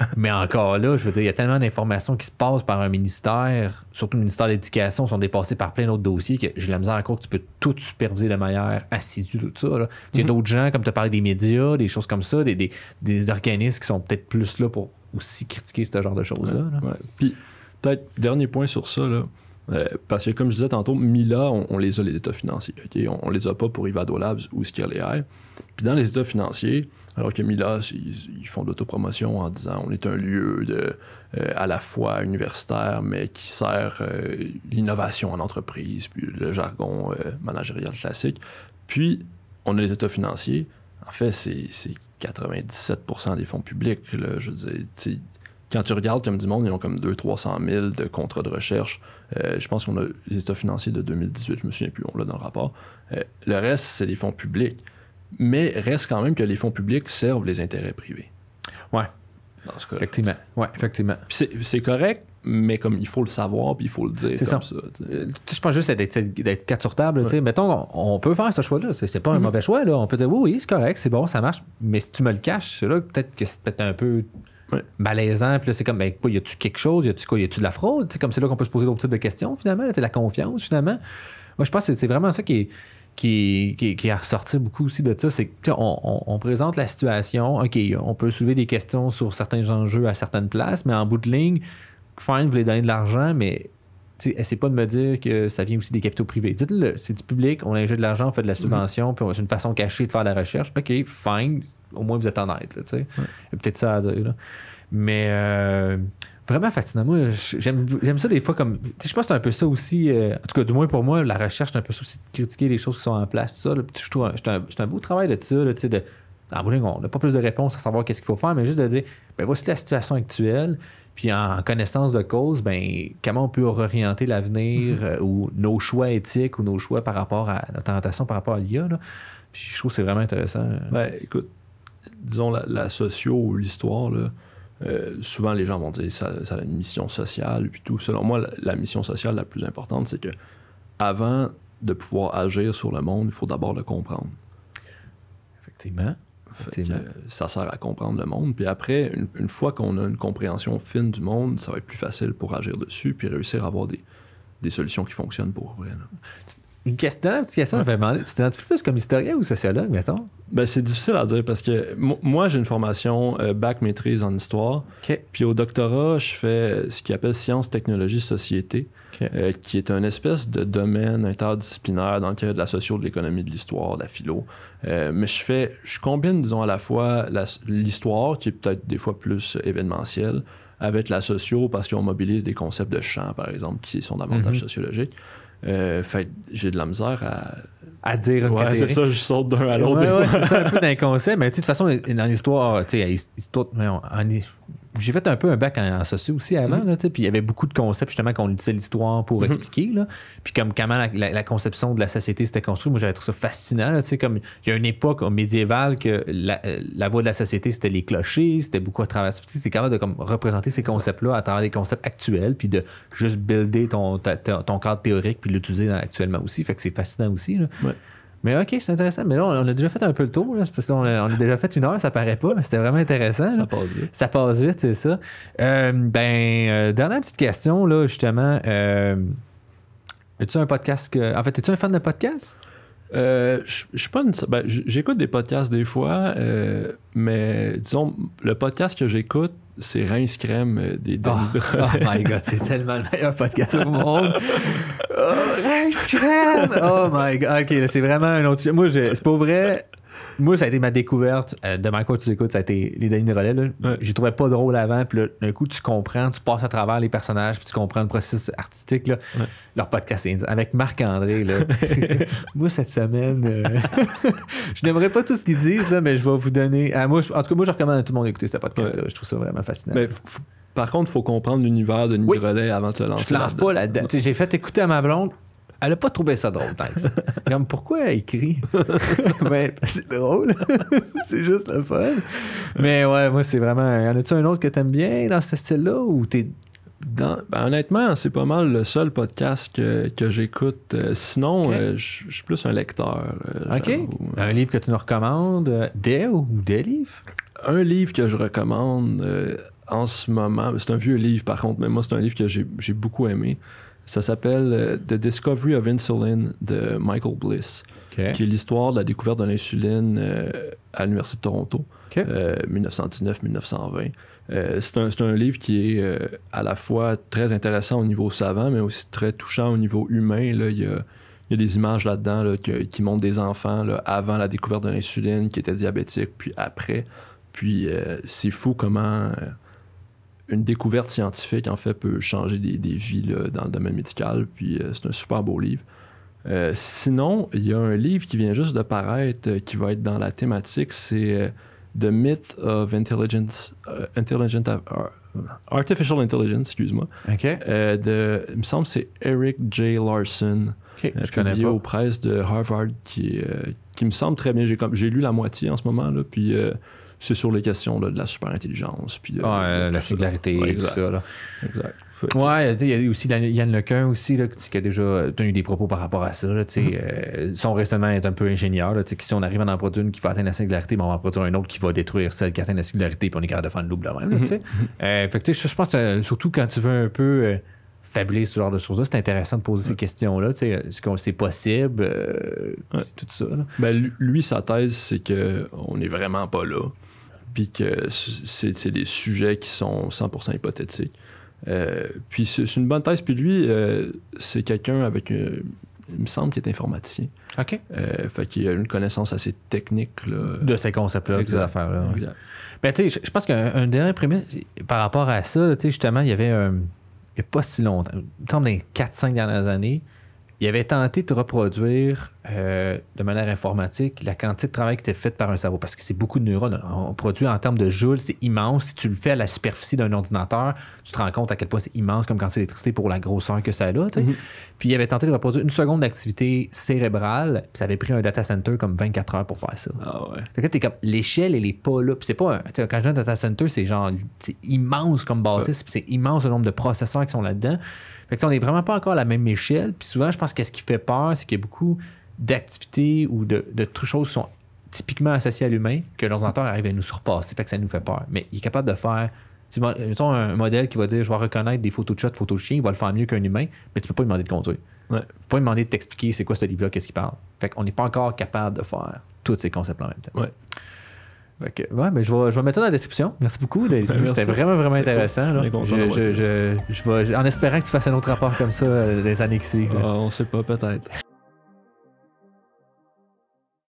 mais encore là, je veux dire, il y a tellement d'informations qui se passent par un ministère, surtout le ministère de l'Éducation, sont dépassées par plein d'autres dossiers que j'ai la misère encore que tu peux tout superviser de manière assidue, tout ça. Il y a mm-hmm. d'autres gens, comme tu as parlé des médias, des choses comme ça, des organismes qui sont peut-être plus là pour aussi critiquer ce genre de choses-là. Puis, peut-être, dernier point sur ça, là, euh, parce que, comme je disais tantôt, Mila, on, les a, les états financiers. On, les a pas pour Ivado Labs ou Skirley Puis, dans les états financiers, alors que Mila, ils, font de l'autopromotion en disant on est un lieu de, euh, à la fois universitaire, mais qui sert euh, l'innovation en entreprise, puis le jargon managérial classique. Puis, on a les états financiers. En fait, c'est 97% des fonds publics. je veux dire, quand tu regardes comme du monde, ils ont comme 200-300 000 de contrats de recherche. Euh, je pense qu'on a les états financiers de 2018, je me souviens plus, on l'a dans le rapport. Euh, le reste, c'est des fonds publics. Mais reste quand même que les fonds publics servent les intérêts privés. Oui. Effectivement. Ouais, effectivement. C'est correct, mais comme il faut le savoir, puis il faut le dire. C'est comme ça. je euh, pense juste d'être quatre sur table. Mettons, on, peut faire ce choix-là. C'est pas un mm-hmm. mauvais choix. Là. On peut dire, oui, oui, c'est correct, c'est bon, ça marche. Mais si tu me le caches, là peut-être que c'est peut-être un peu malaisant. Puis c'est comme, ben, y a-tu quelque chose? Y a-tu quoi? Y a-tu de la fraude? c'est comme c'est là qu'on peut se poser d'autres types de questions, finalement. C'est la confiance, finalement. Moi, je pense que c'est vraiment ça qui est. Qui, qui, a ressorti beaucoup aussi de ça, c'est qu'on on, on, présente la situation, OK, on peut soulever des questions sur certains enjeux à certaines places, mais en bout de ligne, fine, vous voulez donner de l'argent, mais essayez pas de me dire que ça vient aussi des capitaux privés. Dites-le, c'est du public, on injecte de l'argent, on fait de la mhm. subvention, puis c'est une façon cachée de faire la recherche. OK, fine, au moins vous êtes aide. » Il sais Peut-être ça à dire. Mais euh, vraiment fascinant. Moi, j'aime ça des fois comme. Je pense que c'est un peu ça aussi. Euh, en tout cas, du moins pour moi, la recherche, c'est un peu ça aussi de critiquer les choses qui sont en place, tout ça. je trouve c'est un, beau travail de ça, sais de. on n'a pas plus de réponses à savoir qu'est-ce qu'il faut faire, mais juste de dire, ben voici la situation actuelle, puis en connaissance de cause, ben, comment on peut orienter l'avenir mhm. euh, ou nos choix éthiques ou nos choix par rapport à la tentation, par rapport à l'IA. Puis je trouve que c'est vraiment intéressant. Ben, écoute, disons la, socio ou l'histoire, euh, souvent les gens vont dire ça, ça a une mission sociale, puis tout. Selon moi, la, la mission sociale la plus importante, c'est que avant de pouvoir agir sur le monde, il faut d'abord le comprendre. Effectivement ça sert à comprendre le monde. Puis après, une, fois qu'on a une compréhension fine du monde, ça va être plus facile pour agir dessus puis réussir à avoir des, des solutions qui fonctionnent pour vrai une question, une petite question, tu plus comme historien ou sociologue, mettons? Ben, c'est difficile à dire parce que moi, j'ai une formation euh, bac maîtrise en histoire. Puis au doctorat, je fais ce qu'ils appelle sciences, technologies, société, euh, qui est un espèce de domaine interdisciplinaire dans lequel il de la socio, de l'économie, de l'histoire, de la philo. Euh, mais je fais, je combine, disons, à la fois l'histoire, qui est peut-être des fois plus événementielle, avec la socio, parce qu'on mobilise des concepts de champ, par exemple, qui sont davantage mhm. sociologiques. Euh, fait j'ai de la misère à. À dire une ouais, c'est ça, je saute d'un à l'autre. Ouais, c'est un peu d'un Mais de toute façon, dans l'histoire, tu sais, en, j'ai fait un peu un bac en, société aussi avant, mhm. puis il y avait beaucoup de concepts justement qu'on utilisait l'histoire pour mhm. expliquer. Puis comme comment la, conception de la société s'était construite, moi j'avais trouvé ça fascinant. comme il y a une époque médiévale que la, euh, voie de la société, c'était les clochers, c'était beaucoup à travers. Tu capable de comme, représenter ces concepts-là à travers les concepts actuels, puis de juste builder ton, cadre théorique, puis l'utiliser actuellement aussi. Fait que c'est fascinant aussi. Mais ok, c'est intéressant. Mais là, on a déjà fait un peu le tour, là, parce qu'on a, déjà fait une heure, ça paraît pas, mais c'était vraiment intéressant. Ça passe vite. Ça passe vite, c'est ça. Euh, ben, euh, dernière petite question, là, justement. es-tu euh, un podcast que. En fait, es-tu un fan de podcast? Euh, je suis pas ben, j'écoute des podcasts des fois, euh, mais disons, le podcast que j'écoute, c'est Rince Crème euh, des ah, Denis oh, my god, c'est tellement le meilleur podcast au monde. oh, Rince Crème! Oh my god, ok, c'est vraiment un autre. Moi, c'est pas vrai, moi, ça a été ma découverte Demain, euh, de tu écoutes, ça a été les derniers relais. Je Ouais. trouvais pas drôle avant, puis d'un coup, tu comprends, tu passes à travers les personnages, puis tu comprends le processus artistique. Là. Leur podcast avec Marc-André. moi, cette semaine, euh, je n'aimerais pas tout ce qu'ils disent, mais je vais vous donner. Ah, moi, en tout cas, moi, je recommande à tout le monde d'écouter ce podcast Je trouve ça vraiment fascinant. par contre, il faut comprendre l'univers de nid Relais avant de se lancer. Je lance pas là-dedans. J'ai fait écouter à ma blonde elle a pas trouvé ça drôle, Comme, pourquoi elle écrit ben, c'est drôle. c'est juste le fun. Mais ouais, moi, c'est vraiment. Y en a-tu un autre que t'aimes bien dans ce style-là ou t'es. Ben, honnêtement, c'est pas mal le seul podcast que, j'écoute. Euh, sinon, euh, je suis plus un lecteur. Euh, OK. Un livre que tu nous recommandes, des ou des livres? Un livre que je recommande en ce moment, c'est un vieux livre par contre, mais moi, c'est un livre que j'ai, j'ai beaucoup aimé. Ça s'appelle euh, The Discovery of Insulin de Michael Bliss, qui est l'histoire de la découverte de l'insuline euh, à l'Université de Toronto, 1919-1920. Euh, c'est un, un, livre qui est à la fois très intéressant au niveau savant, mais aussi très touchant au niveau humain. Là, il y a, des images là-dedans qui, montrent des enfants là, avant la découverte de l'insuline qui étaient diabétiques, puis après. Puis c'est fou comment, une découverte scientifique, en fait, peut changer des, vies dans le domaine médical. Puis euh, c'est un super beau livre. Euh, sinon, il y a un livre qui vient juste de paraître, euh, qui va être dans la thématique, c'est The Myth of Intelligence, Artificial Intelligence, excuse-moi. de, il me semble que c'est Eric J. Larson, je connais pas. aux presses de Harvard, qui, qui me semble très bien. J'ai, lu la moitié en ce moment, là, puis c'est sur les questions de la intelligence Puis de, la singularité, et tout ça. Exact. Ouais, il y a aussi Yann Lequin aussi là, qui a déjà tenu des propos par rapport à ça. Mm-hmm. Euh, son raisonnement est un peu ingénieur. Là, si on arrive à en produire une qui va atteindre la singularité, mais ben, on va en produire une autre qui va détruire celle qui atteint la singularité, puis on est capable de faire une double de même. je pense que, surtout quand tu veux un peu. Euh, ce genre de choses C'est intéressant de poser ces questions-là. Est-ce euh, que c'est possible? Euh, tout ça. Ben, lui, sa thèse, c'est qu'on n'est vraiment pas là. Puis que c'est des sujets qui sont 100% hypothétiques. Euh, puis c'est une bonne thèse. Puis lui, c'est quelqu'un avec. il me semble qu'il est informaticien. OK. fait qu'il a une connaissance assez technique. De ces concepts-là, de ces affaires-là. Ben, tu sais, je pense qu'un dernier prémisse par rapport à ça, tu justement, il y avait un il pas si longtemps, dans les 4-5 dernières années, il avait tenté de reproduire euh, de manière informatique la quantité de travail qui était faite par un cerveau, parce que c'est beaucoup de neurones. On produit en termes de joules, c'est immense. Si tu le fais à la superficie d'un ordinateur, tu te rends compte à quel point c'est immense comme quand c'est l'électricité pour la grosseur que ça a. Là, mm-hmm. Puis il avait tenté de reproduire une seconde d'activité cérébrale, puis ça avait pris un data center comme 24 heures pour faire ça. Ah ouais. l'échelle, elle est pas là. c'est pas quand je dis un data center, c'est genre immense comme bâtisse, puis c'est immense le nombre de processeurs qui sont là-dedans. Fait que, on n'est vraiment pas encore à la même échelle. Puis souvent, je pense que ce qui fait peur, c'est qu'il y a beaucoup d'activités ou de, de choses qui sont typiquement associées à l'humain que l'ordinateur arrivent à nous surpasser. Fait que ça nous fait peur. Mais il est capable de faire mettons un modèle qui va dire je vais reconnaître des photos de chat, photos de chien, il va le faire mieux qu'un humain, mais tu peux pas lui demander de conduire. Ouais. ne peux pas lui demander de t'expliquer c'est quoi ce livre-là, qu'est-ce qu'il parle. Fait qu'on n'est pas encore capable de faire tous ces concepts en même temps. Ouais ouais, mais ben, je vais, je vais mettre ça dans la description. Merci beaucoup, d'être venu, C'était vraiment, vraiment intéressant. Là. Je, je, je, vais, en espérant que tu fasses un autre rapport comme ça euh, des années qui suivent. Ah, on sait pas, peut-être.